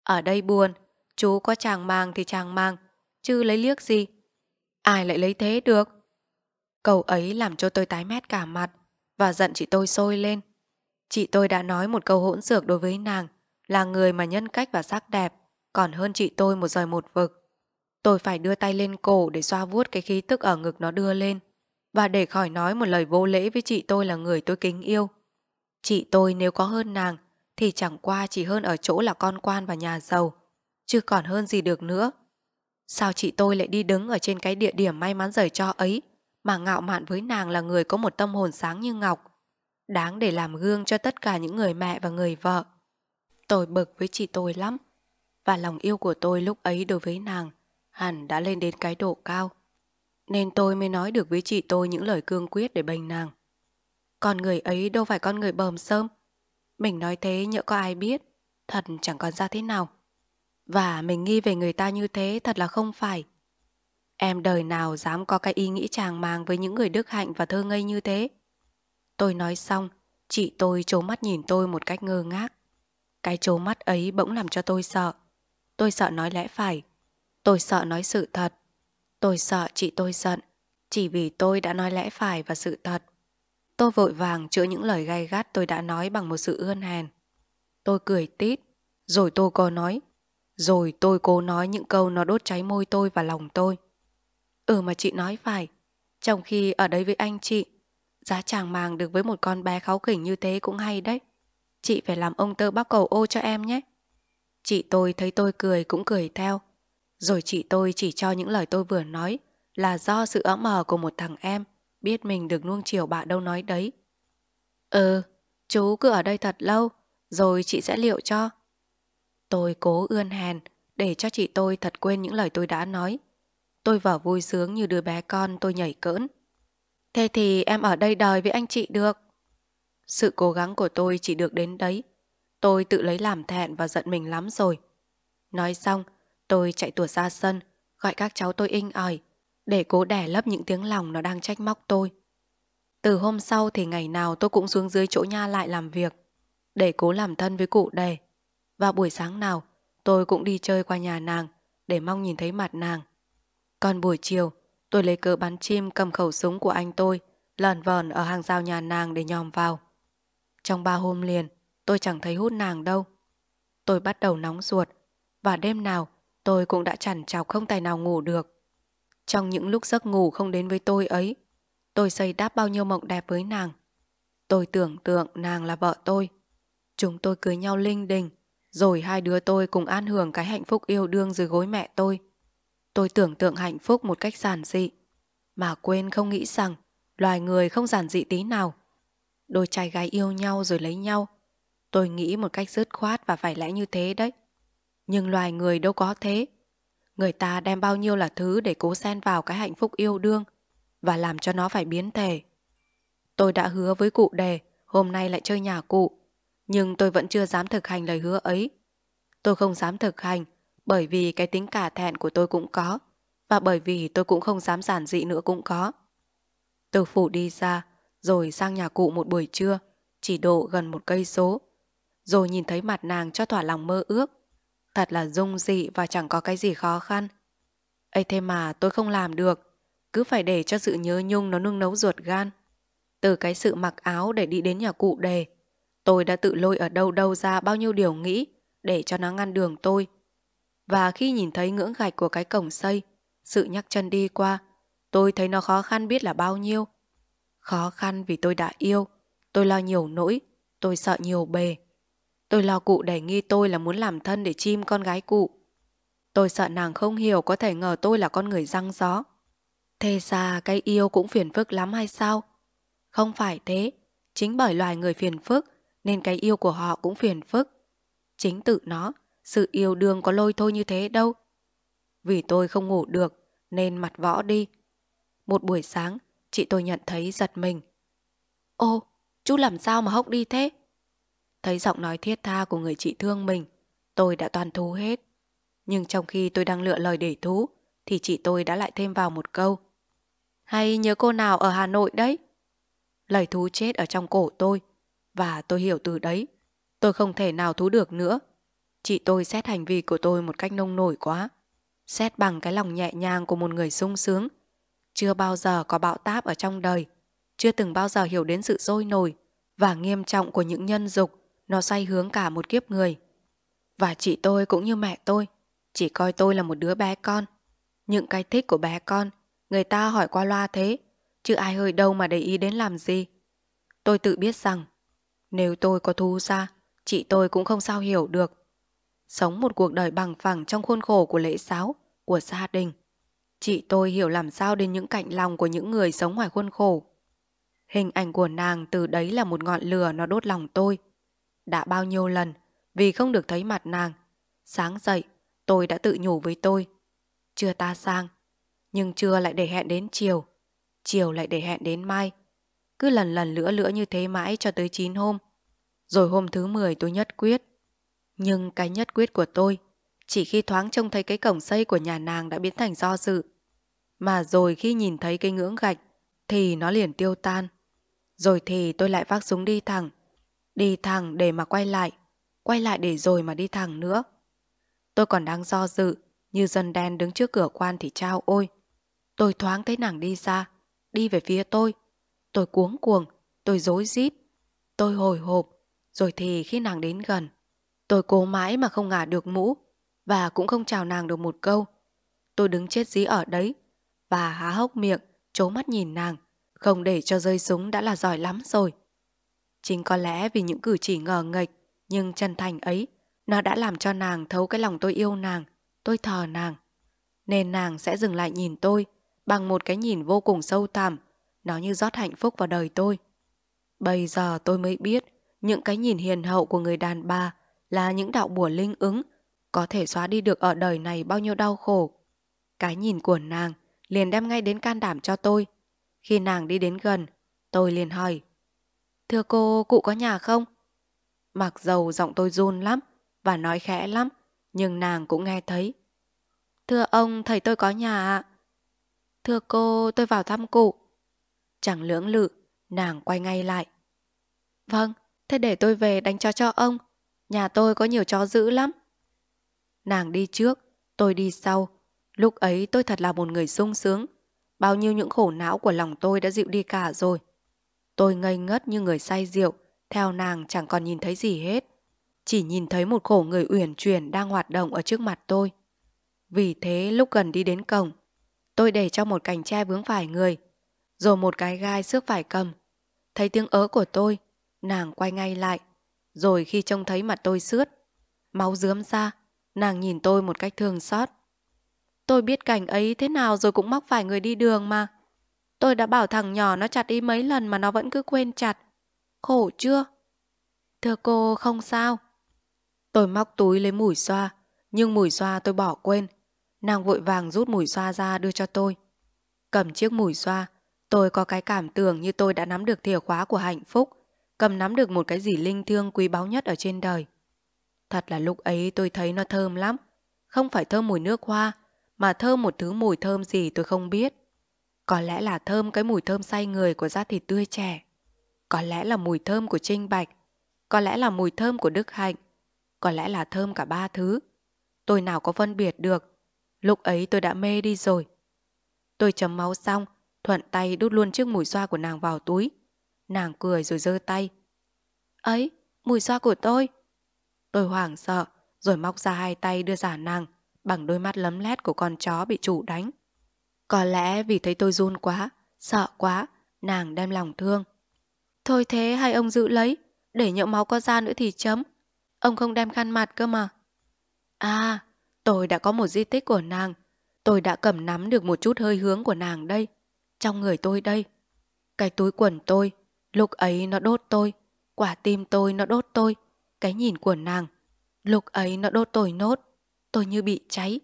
A: Ở đây buồn, chú có chàng mang thì chàng mang, chứ lấy liếc gì. Ai lại lấy thế được? Câu ấy làm cho tôi tái mét cả mặt và giận chị tôi sôi lên. Chị tôi đã nói một câu hỗn xược đối với nàng là người mà nhân cách và sắc đẹp còn hơn chị tôi một giời một vực. Tôi phải đưa tay lên cổ để xoa vuốt cái khí tức ở ngực nó đưa lên và để khỏi nói một lời vô lễ với chị tôi là người tôi kính yêu. Chị tôi nếu có hơn nàng thì chẳng qua chỉ hơn ở chỗ là con quan và nhà giàu, chứ còn hơn gì được nữa. Sao chị tôi lại đi đứng ở trên cái địa điểm may mắn rời cho ấy mà ngạo mạn với nàng là người có một tâm hồn sáng như ngọc, đáng để làm gương cho tất cả những người mẹ và người vợ. Tôi bực với chị tôi lắm, và lòng yêu của tôi lúc ấy đối với nàng hẳn đã lên đến cái độ cao. Nên tôi mới nói được với chị tôi những lời cương quyết để bênh nàng. Còn người ấy đâu phải con người bờm sơm, mình nói thế nhỡ có ai biết, thật chẳng còn ra thế nào. Và mình nghi về người ta như thế thật là không phải. Em đời nào dám có cái ý nghĩ chàng màng với những người đức hạnh và thơ ngây như thế. Tôi nói xong, chị tôi trố mắt nhìn tôi một cách ngơ ngác. Cái trố mắt ấy bỗng làm cho tôi sợ. Tôi sợ nói lẽ phải. Tôi sợ nói sự thật. Tôi sợ chị tôi giận, chỉ vì tôi đã nói lẽ phải và sự thật. Tôi vội vàng chữa những lời gay gắt tôi đã nói bằng một sự ươn hèn. Tôi cười tít, rồi tôi có nói. Rồi tôi cố nói những câu nó đốt cháy môi tôi và lòng tôi. Ừ mà chị nói phải, trong khi ở đây với anh chị, giá chàng màng được với một con bé kháu khỉnh như thế cũng hay đấy. Chị phải làm ông tơ bác cầu ô cho em nhé. Chị tôi thấy tôi cười cũng cười theo. Rồi chị tôi chỉ cho những lời tôi vừa nói là do sự ấm mờ của một thằng em Biết mình được nuông chiều bà đâu nói đấy. Ừ, chú cứ ở đây thật lâu, rồi chị sẽ liệu cho. Tôi cố ươn hèn để cho chị tôi thật quên những lời tôi đã nói. Tôi vở vui sướng như đứa bé con tôi nhảy cỡn. Thế thì em ở đây đời với anh chị được. Sự cố gắng của tôi chỉ được đến đấy. Tôi tự lấy làm thẹn và giận mình lắm rồi. Nói xong, tôi chạy tuột ra sân, gọi các cháu tôi inh ỏi để cố đẻ lấp những tiếng lòng nó đang trách móc tôi. Từ hôm sau thì ngày nào tôi cũng xuống dưới chỗ nha lại làm việc, để cố làm thân với cụ đề. Và buổi sáng nào, tôi cũng đi chơi qua nhà nàng để mong nhìn thấy mặt nàng. Còn buổi chiều, tôi lấy cớ bắn chim cầm khẩu súng của anh tôi, lờn vờn ở hàng rào nhà nàng để nhòm vào. Trong ba hôm liền, tôi chẳng thấy hút nàng đâu. Tôi bắt đầu nóng ruột, và đêm nào tôi cũng đã chằn chọc không tài nào ngủ được. Trong những lúc giấc ngủ không đến với tôi ấy, tôi xây đáp bao nhiêu mộng đẹp với nàng. Tôi tưởng tượng nàng là vợ tôi. Chúng tôi cưới nhau linh đình, rồi hai đứa tôi cùng an hưởng cái hạnh phúc yêu đương dưới gối mẹ tôi. Tôi tưởng tượng hạnh phúc một cách giản dị, mà quên không nghĩ rằng loài người không giản dị tí nào. Đôi trai gái yêu nhau rồi lấy nhau. Tôi nghĩ một cách dứt khoát và phải lẽ như thế đấy. Nhưng loài người đâu có thế. Người ta đem bao nhiêu là thứ để cố xen vào cái hạnh phúc yêu đương và làm cho nó phải biến thể. Tôi đã hứa với cụ đề, hôm nay lại chơi nhà cụ, nhưng tôi vẫn chưa dám thực hành lời hứa ấy. Tôi không dám thực hành bởi vì cái tính cả thẹn của tôi cũng có và bởi vì tôi cũng không dám giản dị nữa cũng có. Từ phủ đi ra, rồi sang nhà cụ một buổi trưa, chỉ độ gần một cây số, rồi nhìn thấy mặt nàng cho thỏa lòng mơ ước. Thật là dung dị và chẳng có cái gì khó khăn. ấy thế mà tôi không làm được. Cứ phải để cho sự nhớ nhung nó nung nấu ruột gan. Từ cái sự mặc áo để đi đến nhà cụ đề, tôi đã tự lôi ở đâu đâu ra bao nhiêu điều nghĩ để cho nó ngăn đường tôi. Và khi nhìn thấy ngưỡng gạch của cái cổng xây, sự nhắc chân đi qua, tôi thấy nó khó khăn biết là bao nhiêu. Khó khăn vì tôi đã yêu, tôi lo nhiều nỗi, tôi sợ nhiều bề. Tôi lo cụ đẩy nghi tôi là muốn làm thân để chim con gái cụ. Tôi sợ nàng không hiểu có thể ngờ tôi là con người răng gió. Thế ra cái yêu cũng phiền phức lắm hay sao? Không phải thế. Chính bởi loài người phiền phức nên cái yêu của họ cũng phiền phức. Chính tự nó, sự yêu đương có lôi thôi như thế đâu. Vì tôi không ngủ được nên mặt võ đi. Một buổi sáng, chị tôi nhận thấy giật mình. Ô, chú làm sao mà hốc đi thế? Thấy giọng nói thiết tha của người chị thương mình, tôi đã toàn thú hết. Nhưng trong khi tôi đang lựa lời để thú, thì chị tôi đã lại thêm vào một câu. Hay nhớ cô nào ở Hà Nội đấy? Lời thú chết ở trong cổ tôi, và tôi hiểu từ đấy. Tôi không thể nào thú được nữa. Chị tôi xét hành vi của tôi một cách nông nổi quá. Xét bằng cái lòng nhẹ nhàng của một người sung sướng. Chưa bao giờ có bạo táp ở trong đời. Chưa từng bao giờ hiểu đến sự dôi nổi và nghiêm trọng của những nhân dục nó say hướng cả một kiếp người. Và chị tôi cũng như mẹ tôi, chỉ coi tôi là một đứa bé con. Những cái thích của bé con, người ta hỏi qua loa thế, chứ ai hơi đâu mà để ý đến làm gì. Tôi tự biết rằng, nếu tôi có thu ra, chị tôi cũng không sao hiểu được. Sống một cuộc đời bằng phẳng trong khuôn khổ của lễ giáo của gia đình. Chị tôi hiểu làm sao đến những cạnh lòng của những người sống ngoài khuôn khổ. Hình ảnh của nàng từ đấy là một ngọn lửa nó đốt lòng tôi đã bao nhiêu lần vì không được thấy mặt nàng. Sáng dậy, tôi đã tự nhủ với tôi. Chưa ta sang, nhưng chưa lại để hẹn đến chiều, chiều lại để hẹn đến mai. Cứ lần lần lữa lữa như thế mãi cho tới 9 hôm. Rồi hôm thứ 10 tôi nhất quyết. Nhưng cái nhất quyết của tôi chỉ khi thoáng trông thấy cái cổng xây của nhà nàng đã biến thành do dự. Mà rồi khi nhìn thấy cái ngưỡng gạch thì nó liền tiêu tan. Rồi thì tôi lại vác súng đi thẳng Đi thẳng để mà quay lại, quay lại để rồi mà đi thẳng nữa. Tôi còn đang do dự, như dân đen đứng trước cửa quan thì trao ôi. Tôi thoáng thấy nàng đi ra, đi về phía tôi. Tôi cuống cuồng, tôi dối rít tôi hồi hộp. Rồi thì khi nàng đến gần, tôi cố mãi mà không ngả được mũ và cũng không chào nàng được một câu. Tôi đứng chết dí ở đấy và há hốc miệng, trố mắt nhìn nàng. Không để cho rơi súng đã là giỏi lắm rồi. Chính có lẽ vì những cử chỉ ngờ nghệch nhưng chân thành ấy, nó đã làm cho nàng thấu cái lòng tôi yêu nàng, tôi thờ nàng. Nên nàng sẽ dừng lại nhìn tôi bằng một cái nhìn vô cùng sâu thẳm, nó như rót hạnh phúc vào đời tôi. Bây giờ tôi mới biết những cái nhìn hiền hậu của người đàn bà là những đạo bùa linh ứng có thể xóa đi được ở đời này bao nhiêu đau khổ. Cái nhìn của nàng liền đem ngay đến can đảm cho tôi. Khi nàng đi đến gần, tôi liền hỏi Thưa cô, cụ có nhà không? Mặc dầu giọng tôi run lắm và nói khẽ lắm, nhưng nàng cũng nghe thấy. Thưa ông, thầy tôi có nhà ạ. Thưa cô, tôi vào thăm cụ. Chẳng lưỡng lự, nàng quay ngay lại. Vâng, thế để tôi về đánh cho cho ông. Nhà tôi có nhiều chó dữ lắm. Nàng đi trước, tôi đi sau. Lúc ấy tôi thật là một người sung sướng. Bao nhiêu những khổ não của lòng tôi đã dịu đi cả rồi. Tôi ngây ngất như người say rượu, theo nàng chẳng còn nhìn thấy gì hết. Chỉ nhìn thấy một cổ người uyển chuyển đang hoạt động ở trước mặt tôi. Vì thế lúc gần đi đến cổng, tôi để cho một cành tre vướng phải người, rồi một cái gai xước phải cầm. Thấy tiếng ớ của tôi, nàng quay ngay lại, rồi khi trông thấy mặt tôi sướt, máu dướm ra, nàng nhìn tôi một cách thương xót. Tôi biết cảnh ấy thế nào rồi cũng mắc phải người đi đường mà. Tôi đã bảo thằng nhỏ nó chặt đi mấy lần mà nó vẫn cứ quên chặt. Khổ chưa? Thưa cô, không sao. Tôi móc túi lấy mùi xoa, nhưng mùi xoa tôi bỏ quên. Nàng vội vàng rút mùi xoa ra đưa cho tôi. Cầm chiếc mùi xoa, tôi có cái cảm tưởng như tôi đã nắm được thìa khóa của hạnh phúc, cầm nắm được một cái gì linh thương quý báu nhất ở trên đời. Thật là lúc ấy tôi thấy nó thơm lắm, không phải thơm mùi nước hoa, mà thơm một thứ mùi thơm gì tôi không biết. Có lẽ là thơm cái mùi thơm say người của da thịt tươi trẻ. Có lẽ là mùi thơm của Trinh Bạch. Có lẽ là mùi thơm của Đức Hạnh. Có lẽ là thơm cả ba thứ. Tôi nào có phân biệt được. Lúc ấy tôi đã mê đi rồi. Tôi chấm máu xong, thuận tay đút luôn chiếc mùi xoa của nàng vào túi. Nàng cười rồi giơ tay. Ấy, mùi xoa của tôi. Tôi hoảng sợ, rồi móc ra hai tay đưa giả nàng bằng đôi mắt lấm lét của con chó bị chủ đánh. Có lẽ vì thấy tôi run quá, sợ quá, nàng đem lòng thương. Thôi thế hai ông giữ lấy, để nhậu máu có ra nữa thì chấm. Ông không đem khăn mặt cơ mà. À, tôi đã có một di tích của nàng. Tôi đã cầm nắm được một chút hơi hướng của nàng đây. Trong người tôi đây. Cái túi quần tôi, lúc ấy nó đốt tôi. Quả tim tôi nó đốt tôi. Cái nhìn của nàng, lúc ấy nó đốt tôi nốt. Tôi như bị cháy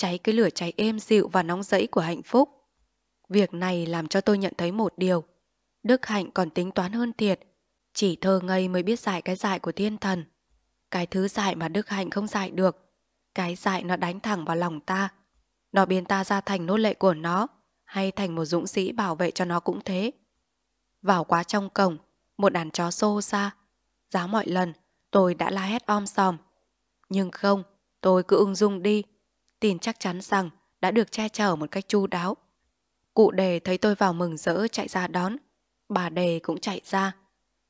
A: cháy cái lửa cháy êm dịu và nóng rẫy của hạnh phúc. Việc này làm cho tôi nhận thấy một điều. Đức Hạnh còn tính toán hơn thiệt. Chỉ thơ ngây mới biết giải cái dại của thiên thần. Cái thứ dại mà Đức Hạnh không giải được. Cái dại nó đánh thẳng vào lòng ta. Nó biến ta ra thành nô lệ của nó. Hay thành một dũng sĩ bảo vệ cho nó cũng thế. Vào quá trong cổng, một đàn chó xô ra. Giá mọi lần, tôi đã la hét om sòm. Nhưng không, tôi cứ ung dung đi tin chắc chắn rằng đã được che chở một cách chu đáo. Cụ đề thấy tôi vào mừng rỡ chạy ra đón. Bà đề cũng chạy ra.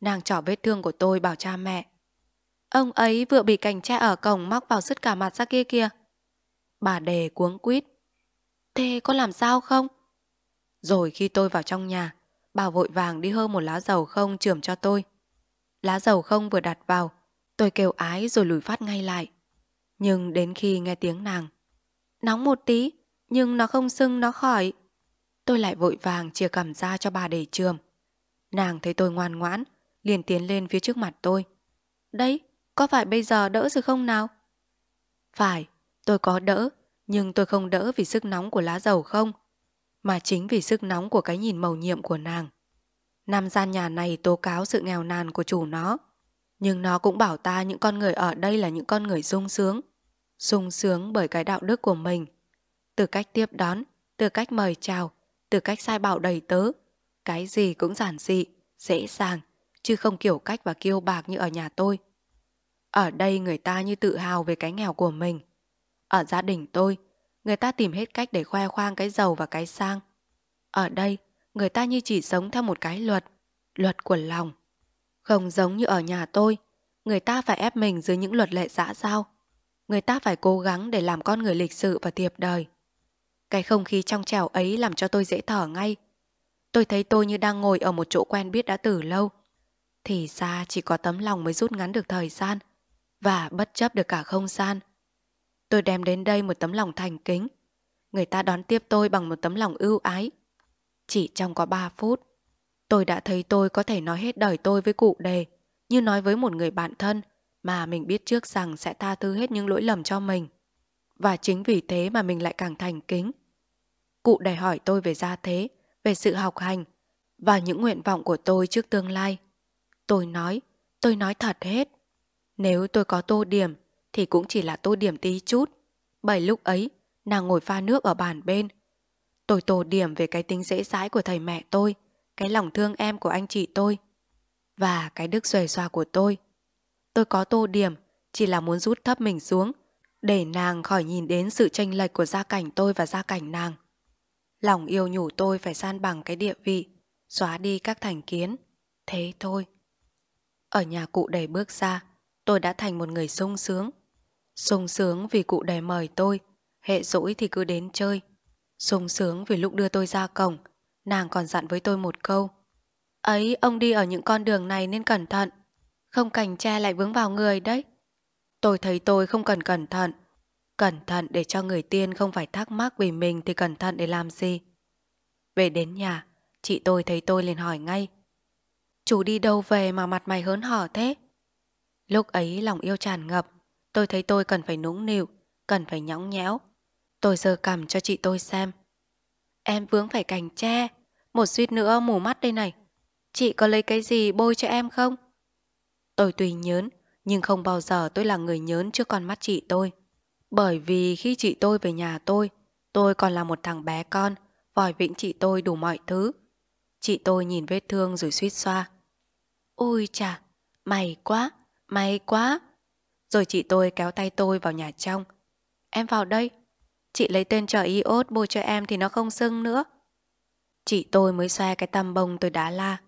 A: Nàng trỏ vết thương của tôi bảo cha mẹ. Ông ấy vừa bị cành tre ở cổng móc vào sứt cả mặt ra kia kia. Bà đề cuống quýt. Thế có làm sao không? Rồi khi tôi vào trong nhà, bà vội vàng đi hơ một lá dầu không chườm cho tôi. Lá dầu không vừa đặt vào, tôi kêu ái rồi lùi phát ngay lại. Nhưng đến khi nghe tiếng nàng, Nóng một tí, nhưng nó không sưng nó khỏi. Tôi lại vội vàng chia cầm ra cho bà để trường. Nàng thấy tôi ngoan ngoãn, liền tiến lên phía trước mặt tôi. Đấy, có phải bây giờ đỡ rồi không nào? Phải, tôi có đỡ, nhưng tôi không đỡ vì sức nóng của lá dầu không, mà chính vì sức nóng của cái nhìn màu nhiệm của nàng. Nam gian nhà này tố cáo sự nghèo nàn của chủ nó, nhưng nó cũng bảo ta những con người ở đây là những con người sung sướng sung sướng bởi cái đạo đức của mình. Từ cách tiếp đón, từ cách mời chào, từ cách sai bảo đầy tớ, cái gì cũng giản dị, dễ dàng, chứ không kiểu cách và kiêu bạc như ở nhà tôi. Ở đây người ta như tự hào về cái nghèo của mình. Ở gia đình tôi, người ta tìm hết cách để khoe khoang cái giàu và cái sang. Ở đây, người ta như chỉ sống theo một cái luật, luật của lòng. Không giống như ở nhà tôi, người ta phải ép mình dưới những luật lệ xã giao người ta phải cố gắng để làm con người lịch sự và tiệp đời. Cái không khí trong trẻo ấy làm cho tôi dễ thở ngay. Tôi thấy tôi như đang ngồi ở một chỗ quen biết đã từ lâu. Thì ra chỉ có tấm lòng mới rút ngắn được thời gian và bất chấp được cả không gian. Tôi đem đến đây một tấm lòng thành kính. Người ta đón tiếp tôi bằng một tấm lòng ưu ái. Chỉ trong có ba phút, tôi đã thấy tôi có thể nói hết đời tôi với cụ đề, như nói với một người bạn thân mà mình biết trước rằng sẽ tha thứ hết những lỗi lầm cho mình. Và chính vì thế mà mình lại càng thành kính. Cụ đòi hỏi tôi về gia thế, về sự học hành và những nguyện vọng của tôi trước tương lai. Tôi nói, tôi nói thật hết. Nếu tôi có tô điểm thì cũng chỉ là tô điểm tí chút. Bởi lúc ấy, nàng ngồi pha nước ở bàn bên. Tôi tô điểm về cái tính dễ dãi của thầy mẹ tôi, cái lòng thương em của anh chị tôi và cái đức xòe xòa của tôi tôi có tô điểm, chỉ là muốn rút thấp mình xuống, để nàng khỏi nhìn đến sự tranh lệch của gia cảnh tôi và gia cảnh nàng. Lòng yêu nhủ tôi phải san bằng cái địa vị, xóa đi các thành kiến. Thế thôi. Ở nhà cụ đầy bước ra, tôi đã thành một người sung sướng. Sung sướng vì cụ đầy mời tôi, hệ dỗi thì cứ đến chơi. Sung sướng vì lúc đưa tôi ra cổng, nàng còn dặn với tôi một câu. Ấy, ông đi ở những con đường này nên cẩn thận không cảnh tre lại vướng vào người đấy. Tôi thấy tôi không cần cẩn thận. Cẩn thận để cho người tiên không phải thắc mắc vì mình thì cẩn thận để làm gì. Về đến nhà, chị tôi thấy tôi liền hỏi ngay. Chú đi đâu về mà mặt mày hớn hở thế? Lúc ấy lòng yêu tràn ngập, tôi thấy tôi cần phải nũng nịu, cần phải nhõng nhẽo. Tôi giơ cầm cho chị tôi xem. Em vướng phải cành tre, một suýt nữa mù mắt đây này. Chị có lấy cái gì bôi cho em không? Tôi tuy nhớn, nhưng không bao giờ tôi là người nhớn trước con mắt chị tôi. Bởi vì khi chị tôi về nhà tôi, tôi còn là một thằng bé con, vòi vĩnh chị tôi đủ mọi thứ. Chị tôi nhìn vết thương rồi suýt xoa. Ôi chà, may quá, may quá. Rồi chị tôi kéo tay tôi vào nhà trong. Em vào đây. Chị lấy tên trò iốt bôi cho em thì nó không sưng nữa. Chị tôi mới xoa cái tăm bông tôi đá la.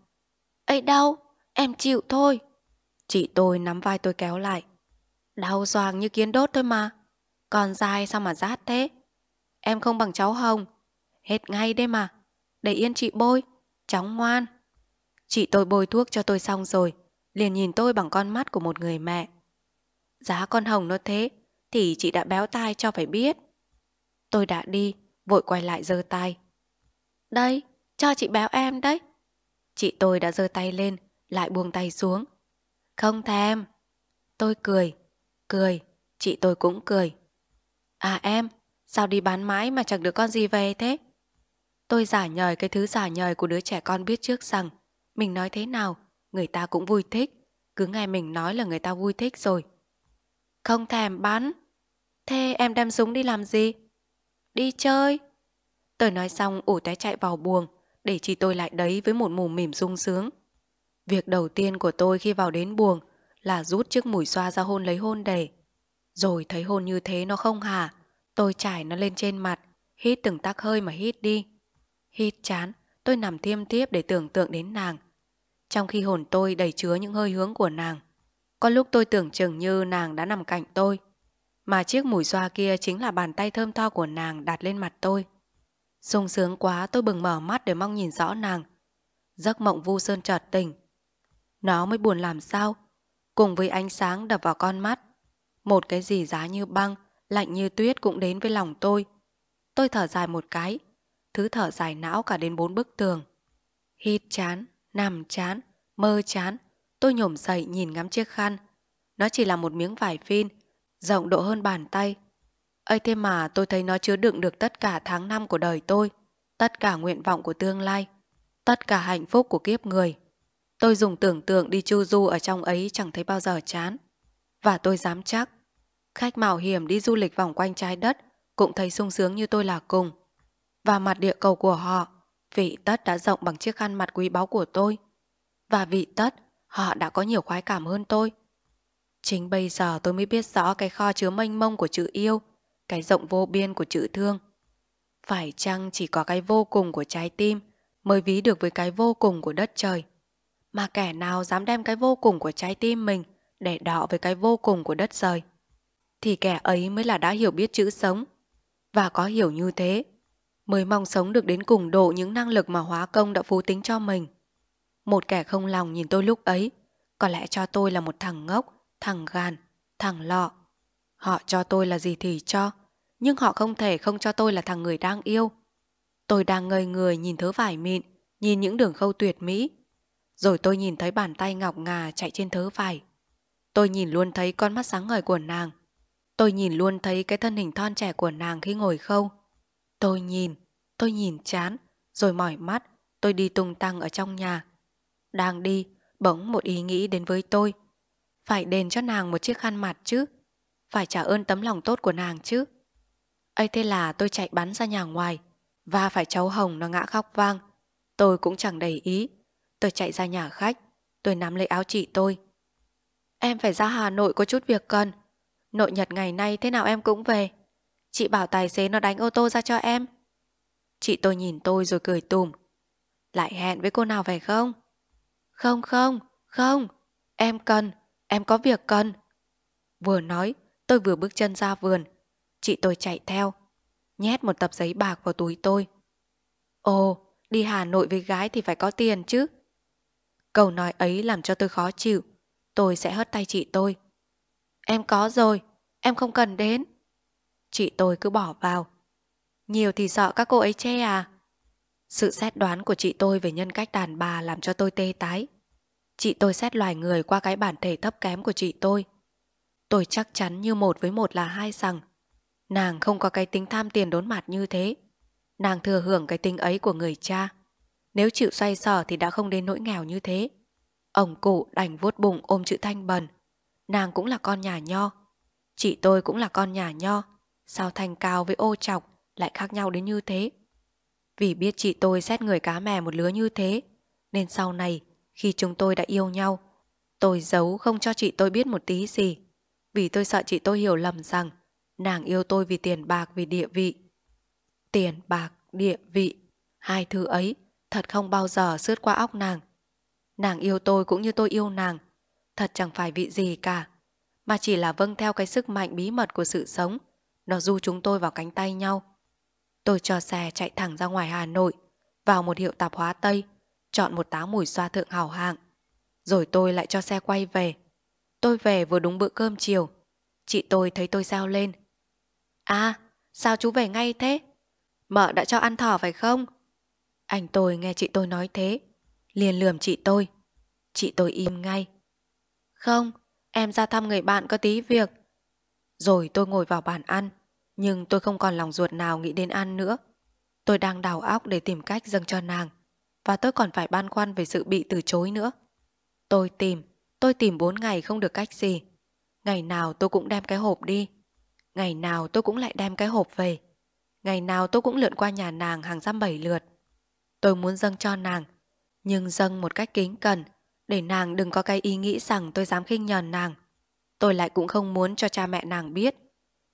A: ấy đau, em chịu thôi. Chị tôi nắm vai tôi kéo lại. Đau xoàng như kiến đốt thôi mà. Còn dài sao mà rát thế? Em không bằng cháu Hồng. Hết ngay đây mà. Để yên chị bôi. Cháu ngoan. Chị tôi bôi thuốc cho tôi xong rồi. Liền nhìn tôi bằng con mắt của một người mẹ. Giá con Hồng nó thế thì chị đã béo tai cho phải biết. Tôi đã đi, vội quay lại giơ tay. Đây, cho chị béo em đấy. Chị tôi đã giơ tay lên, lại buông tay xuống, không thèm. Tôi cười, cười, chị tôi cũng cười. À em, sao đi bán mãi mà chẳng được con gì về thế? Tôi giả nhời cái thứ giả nhời của đứa trẻ con biết trước rằng mình nói thế nào, người ta cũng vui thích. Cứ nghe mình nói là người ta vui thích rồi. Không thèm bán. Thế em đem súng đi làm gì? Đi chơi. Tôi nói xong ủ té chạy vào buồng, để chị tôi lại đấy với một mồm mỉm sung sướng. Việc đầu tiên của tôi khi vào đến buồng là rút chiếc mũi xoa ra hôn lấy hôn để. Rồi thấy hôn như thế nó không hà Tôi trải nó lên trên mặt, hít từng tắc hơi mà hít đi. Hít chán, tôi nằm thiêm thiếp để tưởng tượng đến nàng. Trong khi hồn tôi đầy chứa những hơi hướng của nàng. Có lúc tôi tưởng chừng như nàng đã nằm cạnh tôi. Mà chiếc mũi xoa kia chính là bàn tay thơm tho của nàng đặt lên mặt tôi. sung sướng quá tôi bừng mở mắt để mong nhìn rõ nàng. Giấc mộng vu sơn chợt tỉnh, nó mới buồn làm sao Cùng với ánh sáng đập vào con mắt Một cái gì giá như băng Lạnh như tuyết cũng đến với lòng tôi Tôi thở dài một cái Thứ thở dài não cả đến bốn bức tường Hít chán, nằm chán, mơ chán Tôi nhổm dậy nhìn ngắm chiếc khăn Nó chỉ là một miếng vải phin Rộng độ hơn bàn tay ấy thế mà tôi thấy nó chứa đựng được tất cả tháng năm của đời tôi Tất cả nguyện vọng của tương lai Tất cả hạnh phúc của kiếp người Tôi dùng tưởng tượng đi chu du ở trong ấy chẳng thấy bao giờ chán. Và tôi dám chắc, khách mạo hiểm đi du lịch vòng quanh trái đất cũng thấy sung sướng như tôi là cùng. Và mặt địa cầu của họ, vị tất đã rộng bằng chiếc khăn mặt quý báu của tôi. Và vị tất, họ đã có nhiều khoái cảm hơn tôi. Chính bây giờ tôi mới biết rõ cái kho chứa mênh mông của chữ yêu, cái rộng vô biên của chữ thương. Phải chăng chỉ có cái vô cùng của trái tim mới ví được với cái vô cùng của đất trời? mà kẻ nào dám đem cái vô cùng của trái tim mình để đọ với cái vô cùng của đất trời thì kẻ ấy mới là đã hiểu biết chữ sống. Và có hiểu như thế, mới mong sống được đến cùng độ những năng lực mà hóa công đã phú tính cho mình. Một kẻ không lòng nhìn tôi lúc ấy, có lẽ cho tôi là một thằng ngốc, thằng gan, thằng lọ. Họ cho tôi là gì thì cho, nhưng họ không thể không cho tôi là thằng người đang yêu. Tôi đang ngây người nhìn thớ vải mịn, nhìn những đường khâu tuyệt mỹ, rồi tôi nhìn thấy bàn tay ngọc ngà chạy trên thớ vải. Tôi nhìn luôn thấy con mắt sáng ngời của nàng. Tôi nhìn luôn thấy cái thân hình thon trẻ của nàng khi ngồi khâu. Tôi nhìn, tôi nhìn chán, rồi mỏi mắt, tôi đi tung tăng ở trong nhà. Đang đi, bỗng một ý nghĩ đến với tôi. Phải đền cho nàng một chiếc khăn mặt chứ. Phải trả ơn tấm lòng tốt của nàng chứ. ấy thế là tôi chạy bắn ra nhà ngoài. Và phải cháu Hồng nó ngã khóc vang. Tôi cũng chẳng đầy ý. Tôi chạy ra nhà khách, tôi nắm lấy áo chị tôi. Em phải ra Hà Nội có chút việc cần. Nội Nhật ngày nay thế nào em cũng về. Chị bảo tài xế nó đánh ô tô ra cho em. Chị tôi nhìn tôi rồi cười tùm. Lại hẹn với cô nào về không? Không không, không. Em cần, em có việc cần. Vừa nói, tôi vừa bước chân ra vườn. Chị tôi chạy theo, nhét một tập giấy bạc vào túi tôi. Ồ, đi Hà Nội với gái thì phải có tiền chứ. Câu nói ấy làm cho tôi khó chịu. Tôi sẽ hất tay chị tôi. Em có rồi, em không cần đến. Chị tôi cứ bỏ vào. Nhiều thì sợ các cô ấy che à? Sự xét đoán của chị tôi về nhân cách đàn bà làm cho tôi tê tái. Chị tôi xét loài người qua cái bản thể thấp kém của chị tôi. Tôi chắc chắn như một với một là hai rằng nàng không có cái tính tham tiền đốn mặt như thế. Nàng thừa hưởng cái tính ấy của người cha. Nếu chịu xoay sở thì đã không đến nỗi nghèo như thế. Ông cụ đành vuốt bụng ôm chữ Thanh bần. Nàng cũng là con nhà nho. Chị tôi cũng là con nhà nho. Sao Thanh cao với ô chọc lại khác nhau đến như thế? Vì biết chị tôi xét người cá mè một lứa như thế, nên sau này khi chúng tôi đã yêu nhau, tôi giấu không cho chị tôi biết một tí gì. Vì tôi sợ chị tôi hiểu lầm rằng nàng yêu tôi vì tiền bạc, vì địa vị. Tiền bạc, địa vị, hai thứ ấy thật không bao giờ sướt qua óc nàng. Nàng yêu tôi cũng như tôi yêu nàng, thật chẳng phải vị gì cả, mà chỉ là vâng theo cái sức mạnh bí mật của sự sống, nó du chúng tôi vào cánh tay nhau. Tôi cho xe chạy thẳng ra ngoài Hà Nội, vào một hiệu tạp hóa Tây, chọn một tá mùi xoa thượng hảo hạng. Rồi tôi lại cho xe quay về. Tôi về vừa đúng bữa cơm chiều. Chị tôi thấy tôi sao lên. À, sao chú về ngay thế? Mợ đã cho ăn thỏ phải không? Anh tôi nghe chị tôi nói thế, liền lườm chị tôi. Chị tôi im ngay. Không, em ra thăm người bạn có tí việc. Rồi tôi ngồi vào bàn ăn, nhưng tôi không còn lòng ruột nào nghĩ đến ăn nữa. Tôi đang đào óc để tìm cách dâng cho nàng, và tôi còn phải băn khoăn về sự bị từ chối nữa. Tôi tìm, tôi tìm 4 ngày không được cách gì. Ngày nào tôi cũng đem cái hộp đi, ngày nào tôi cũng lại đem cái hộp về. Ngày nào tôi cũng lượn qua nhà nàng hàng trăm bảy lượt. Tôi muốn dâng cho nàng, nhưng dâng một cách kính cẩn, để nàng đừng có cái ý nghĩ rằng tôi dám khinh nhờn nàng. Tôi lại cũng không muốn cho cha mẹ nàng biết,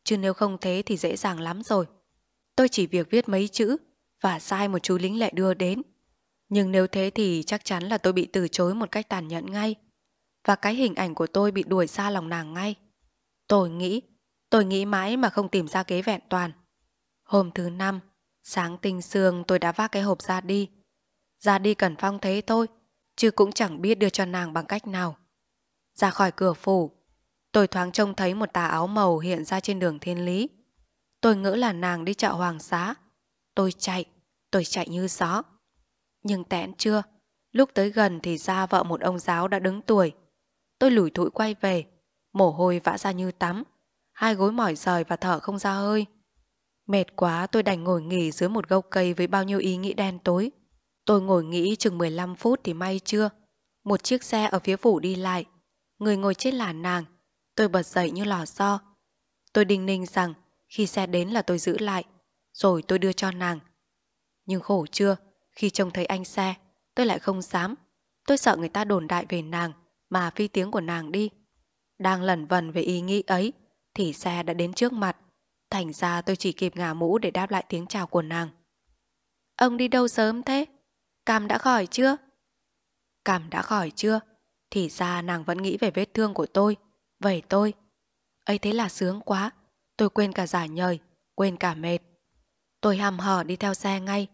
A: chứ nếu không thế thì dễ dàng lắm rồi. Tôi chỉ việc viết mấy chữ và sai một chú lính lại đưa đến. Nhưng nếu thế thì chắc chắn là tôi bị từ chối một cách tàn nhẫn ngay. Và cái hình ảnh của tôi bị đuổi xa lòng nàng ngay. Tôi nghĩ, tôi nghĩ mãi mà không tìm ra kế vẹn toàn. Hôm thứ năm, Sáng tinh sương tôi đã vác cái hộp ra đi. Ra đi Cẩn Phong thế thôi, chứ cũng chẳng biết đưa cho nàng bằng cách nào. Ra khỏi cửa phủ, tôi thoáng trông thấy một tà áo màu hiện ra trên đường thiên lý. Tôi ngỡ là nàng đi chợ hoàng xá. Tôi chạy, tôi chạy như gió. Nhưng tẽn chưa, lúc tới gần thì ra vợ một ông giáo đã đứng tuổi. Tôi lủi thủi quay về, mồ hôi vã ra như tắm, hai gối mỏi rời và thở không ra hơi. Mệt quá tôi đành ngồi nghỉ dưới một gốc cây với bao nhiêu ý nghĩ đen tối. Tôi ngồi nghĩ chừng 15 phút thì may chưa. Một chiếc xe ở phía phủ đi lại. Người ngồi trên là nàng. Tôi bật dậy như lò xo. Tôi đinh ninh rằng khi xe đến là tôi giữ lại. Rồi tôi đưa cho nàng. Nhưng khổ chưa, khi trông thấy anh xe, tôi lại không dám. Tôi sợ người ta đồn đại về nàng mà phi tiếng của nàng đi. Đang lẩn vẩn về ý nghĩ ấy thì xe đã đến trước mặt. Thành ra tôi chỉ kịp ngả mũ để đáp lại tiếng chào của nàng. Ông đi đâu sớm thế? Cam đã khỏi chưa? Cam đã khỏi chưa? Thì ra nàng vẫn nghĩ về vết thương của tôi. Vậy tôi. ấy thế là sướng quá. Tôi quên cả giải nhời, quên cả mệt. Tôi hầm hở đi theo xe ngay.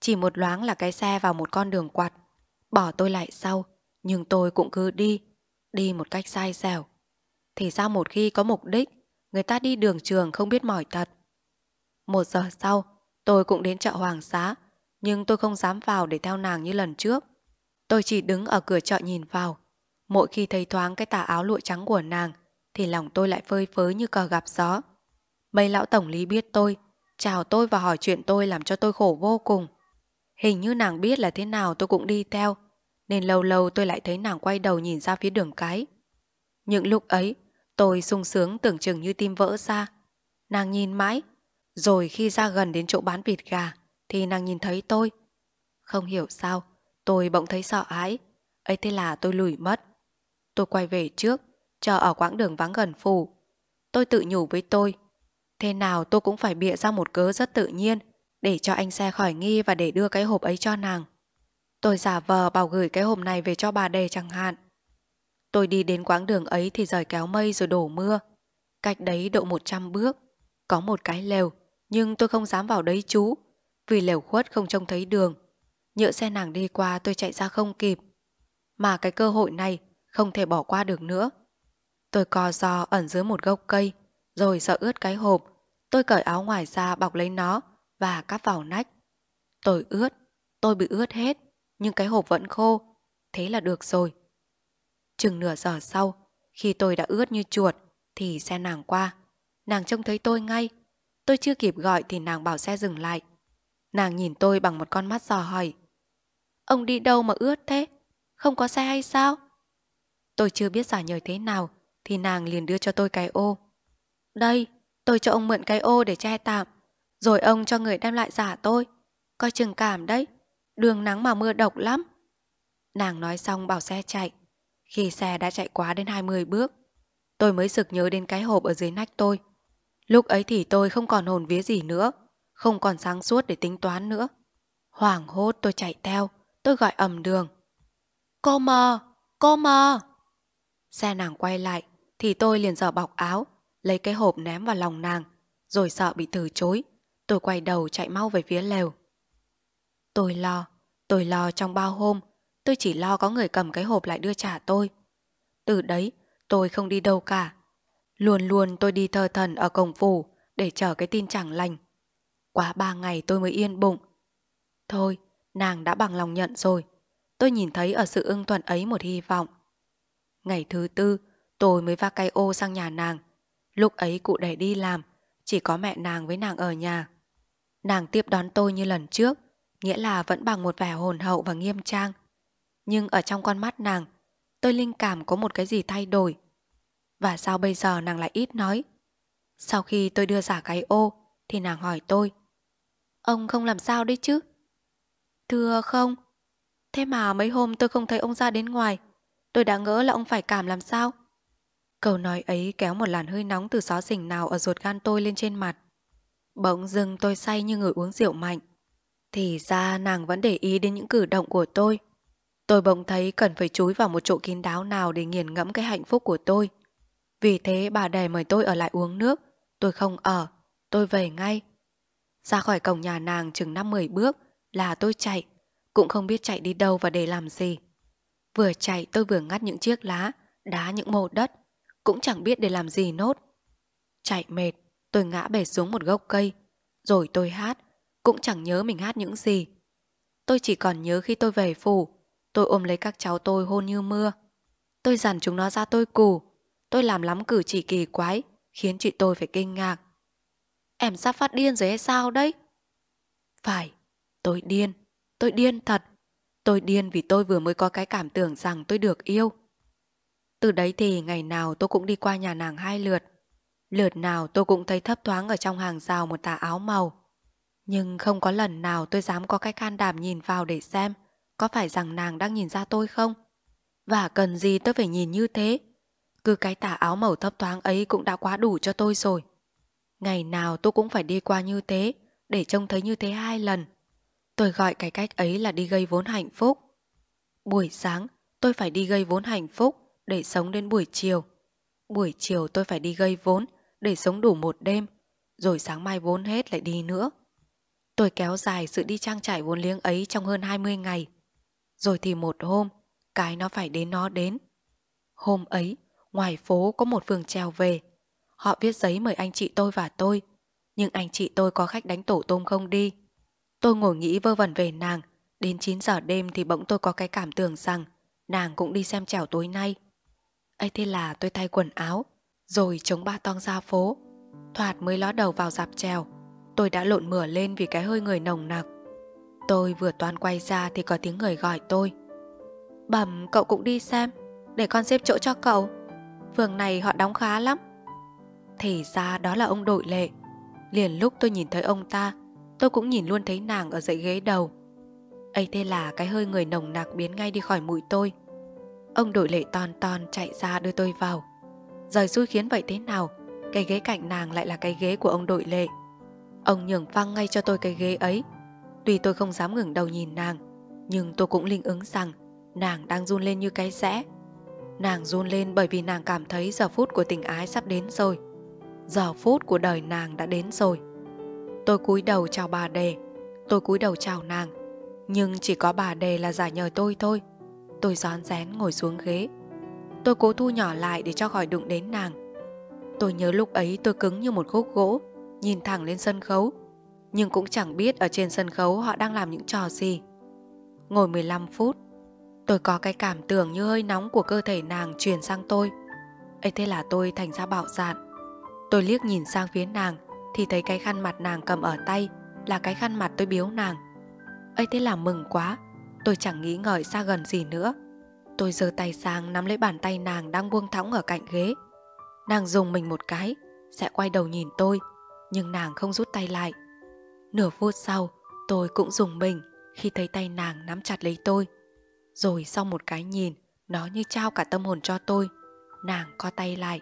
A: Chỉ một loáng là cái xe vào một con đường quạt. Bỏ tôi lại sau. Nhưng tôi cũng cứ đi. Đi một cách sai xẻo. Thì ra một khi có mục đích người ta đi đường trường không biết mỏi thật. Một giờ sau, tôi cũng đến chợ Hoàng Xá, nhưng tôi không dám vào để theo nàng như lần trước. Tôi chỉ đứng ở cửa chợ nhìn vào. Mỗi khi thấy thoáng cái tà áo lụa trắng của nàng, thì lòng tôi lại phơi phới như cờ gặp gió. Mấy lão tổng lý biết tôi, chào tôi và hỏi chuyện tôi làm cho tôi khổ vô cùng. Hình như nàng biết là thế nào tôi cũng đi theo, nên lâu lâu tôi lại thấy nàng quay đầu nhìn ra phía đường cái. Những lúc ấy, Tôi sung sướng tưởng chừng như tim vỡ ra. Nàng nhìn mãi, rồi khi ra gần đến chỗ bán vịt gà, thì nàng nhìn thấy tôi. Không hiểu sao, tôi bỗng thấy sợ ái. ấy thế là tôi lùi mất. Tôi quay về trước, chờ ở quãng đường vắng gần phủ. Tôi tự nhủ với tôi, thế nào tôi cũng phải bịa ra một cớ rất tự nhiên để cho anh xe khỏi nghi và để đưa cái hộp ấy cho nàng. Tôi giả vờ bảo gửi cái hộp này về cho bà đề chẳng hạn. Tôi đi đến quãng đường ấy thì rời kéo mây rồi đổ mưa. Cách đấy độ 100 bước. Có một cái lều, nhưng tôi không dám vào đấy chú. Vì lều khuất không trông thấy đường. Nhựa xe nàng đi qua tôi chạy ra không kịp. Mà cái cơ hội này không thể bỏ qua được nữa. Tôi co giò ẩn dưới một gốc cây, rồi sợ ướt cái hộp. Tôi cởi áo ngoài ra bọc lấy nó và cắp vào nách. Tôi ướt, tôi bị ướt hết, nhưng cái hộp vẫn khô. Thế là được rồi. Chừng nửa giờ sau, khi tôi đã ướt như chuột, thì xe nàng qua. Nàng trông thấy tôi ngay. Tôi chưa kịp gọi thì nàng bảo xe dừng lại. Nàng nhìn tôi bằng một con mắt dò hỏi. Ông đi đâu mà ướt thế? Không có xe hay sao? Tôi chưa biết giả nhời thế nào, thì nàng liền đưa cho tôi cái ô. Đây, tôi cho ông mượn cái ô để che tạm, rồi ông cho người đem lại giả tôi. Coi chừng cảm đấy, đường nắng mà mưa độc lắm. Nàng nói xong bảo xe chạy. Khi xe đã chạy quá đến 20 bước, tôi mới sực nhớ đến cái hộp ở dưới nách tôi. Lúc ấy thì tôi không còn hồn vía gì nữa, không còn sáng suốt để tính toán nữa. Hoảng hốt tôi chạy theo, tôi gọi ầm đường. Cô mờ, cô mờ. Xe nàng quay lại, thì tôi liền dở bọc áo, lấy cái hộp ném vào lòng nàng, rồi sợ bị từ chối. Tôi quay đầu chạy mau về phía lều. Tôi lo, tôi lo trong bao hôm, tôi chỉ lo có người cầm cái hộp lại đưa trả tôi. Từ đấy, tôi không đi đâu cả. Luôn luôn tôi đi thờ thần ở cổng phủ để chờ cái tin chẳng lành. Quá ba ngày tôi mới yên bụng. Thôi, nàng đã bằng lòng nhận rồi. Tôi nhìn thấy ở sự ưng thuận ấy một hy vọng. Ngày thứ tư, tôi mới va cây ô sang nhà nàng. Lúc ấy cụ đẻ đi làm, chỉ có mẹ nàng với nàng ở nhà. Nàng tiếp đón tôi như lần trước, nghĩa là vẫn bằng một vẻ hồn hậu và nghiêm trang nhưng ở trong con mắt nàng, tôi linh cảm có một cái gì thay đổi. Và sao bây giờ nàng lại ít nói? Sau khi tôi đưa giả cái ô, thì nàng hỏi tôi. Ông không làm sao đấy chứ? Thưa không. Thế mà mấy hôm tôi không thấy ông ra đến ngoài, tôi đã ngỡ là ông phải cảm làm sao? Câu nói ấy kéo một làn hơi nóng từ xó xỉnh nào ở ruột gan tôi lên trên mặt. Bỗng dưng tôi say như người uống rượu mạnh. Thì ra nàng vẫn để ý đến những cử động của tôi. Tôi bỗng thấy cần phải chúi vào một chỗ kín đáo nào để nghiền ngẫm cái hạnh phúc của tôi. Vì thế bà đè mời tôi ở lại uống nước. Tôi không ở, tôi về ngay. Ra khỏi cổng nhà nàng chừng năm mười bước là tôi chạy, cũng không biết chạy đi đâu và để làm gì. Vừa chạy tôi vừa ngắt những chiếc lá, đá những mô đất, cũng chẳng biết để làm gì nốt. Chạy mệt, tôi ngã bể xuống một gốc cây, rồi tôi hát, cũng chẳng nhớ mình hát những gì. Tôi chỉ còn nhớ khi tôi về phủ, Tôi ôm lấy các cháu tôi hôn như mưa. Tôi dằn chúng nó ra tôi cù. Tôi làm lắm cử chỉ kỳ quái, khiến chị tôi phải kinh ngạc. Em sắp phát điên rồi hay sao đấy? Phải, tôi điên. Tôi điên thật. Tôi điên vì tôi vừa mới có cái cảm tưởng rằng tôi được yêu. Từ đấy thì ngày nào tôi cũng đi qua nhà nàng hai lượt. Lượt nào tôi cũng thấy thấp thoáng ở trong hàng rào một tà áo màu. Nhưng không có lần nào tôi dám có cái can đảm nhìn vào để xem. Có phải rằng nàng đang nhìn ra tôi không? Và cần gì tôi phải nhìn như thế? Cứ cái tà áo màu thấp thoáng ấy cũng đã quá đủ cho tôi rồi. Ngày nào tôi cũng phải đi qua như thế, để trông thấy như thế hai lần. Tôi gọi cái cách ấy là đi gây vốn hạnh phúc. Buổi sáng, tôi phải đi gây vốn hạnh phúc để sống đến buổi chiều. Buổi chiều tôi phải đi gây vốn để sống đủ một đêm, rồi sáng mai vốn hết lại đi nữa. Tôi kéo dài sự đi trang trải vốn liếng ấy trong hơn 20 ngày. Rồi thì một hôm, cái nó phải đến nó đến. Hôm ấy, ngoài phố có một phường trèo về. Họ viết giấy mời anh chị tôi và tôi. Nhưng anh chị tôi có khách đánh tổ tôm không đi. Tôi ngồi nghĩ vơ vẩn về nàng. Đến 9 giờ đêm thì bỗng tôi có cái cảm tưởng rằng nàng cũng đi xem trèo tối nay. ấy thế là tôi thay quần áo, rồi chống ba tong ra phố. Thoạt mới ló đầu vào dạp trèo. Tôi đã lộn mửa lên vì cái hơi người nồng nặc Tôi vừa toàn quay ra thì có tiếng người gọi tôi. Bẩm cậu cũng đi xem, để con xếp chỗ cho cậu. Phường này họ đóng khá lắm. Thì ra đó là ông đội lệ. Liền lúc tôi nhìn thấy ông ta, tôi cũng nhìn luôn thấy nàng ở dãy ghế đầu. ấy thế là cái hơi người nồng nặc biến ngay đi khỏi mũi tôi. Ông đội lệ ton ton chạy ra đưa tôi vào. Rời xui khiến vậy thế nào, cái ghế cạnh nàng lại là cái ghế của ông đội lệ. Ông nhường phăng ngay cho tôi cái ghế ấy, Tuy tôi không dám ngừng đầu nhìn nàng, nhưng tôi cũng linh ứng rằng nàng đang run lên như cái rẽ. Nàng run lên bởi vì nàng cảm thấy giờ phút của tình ái sắp đến rồi. Giờ phút của đời nàng đã đến rồi. Tôi cúi đầu chào bà đề, tôi cúi đầu chào nàng. Nhưng chỉ có bà đề là giả nhờ tôi thôi. Tôi rón rén ngồi xuống ghế. Tôi cố thu nhỏ lại để cho khỏi đụng đến nàng. Tôi nhớ lúc ấy tôi cứng như một khúc gỗ, nhìn thẳng lên sân khấu nhưng cũng chẳng biết ở trên sân khấu họ đang làm những trò gì. Ngồi 15 phút, tôi có cái cảm tưởng như hơi nóng của cơ thể nàng truyền sang tôi. ấy thế là tôi thành ra bạo dạn. Tôi liếc nhìn sang phía nàng thì thấy cái khăn mặt nàng cầm ở tay là cái khăn mặt tôi biếu nàng. ấy thế là mừng quá, tôi chẳng nghĩ ngợi xa gần gì nữa. Tôi giơ tay sang nắm lấy bàn tay nàng đang buông thõng ở cạnh ghế. Nàng dùng mình một cái, sẽ quay đầu nhìn tôi, nhưng nàng không rút tay lại. Nửa phút sau, tôi cũng dùng mình khi thấy tay nàng nắm chặt lấy tôi. Rồi sau một cái nhìn, nó như trao cả tâm hồn cho tôi. Nàng co tay lại,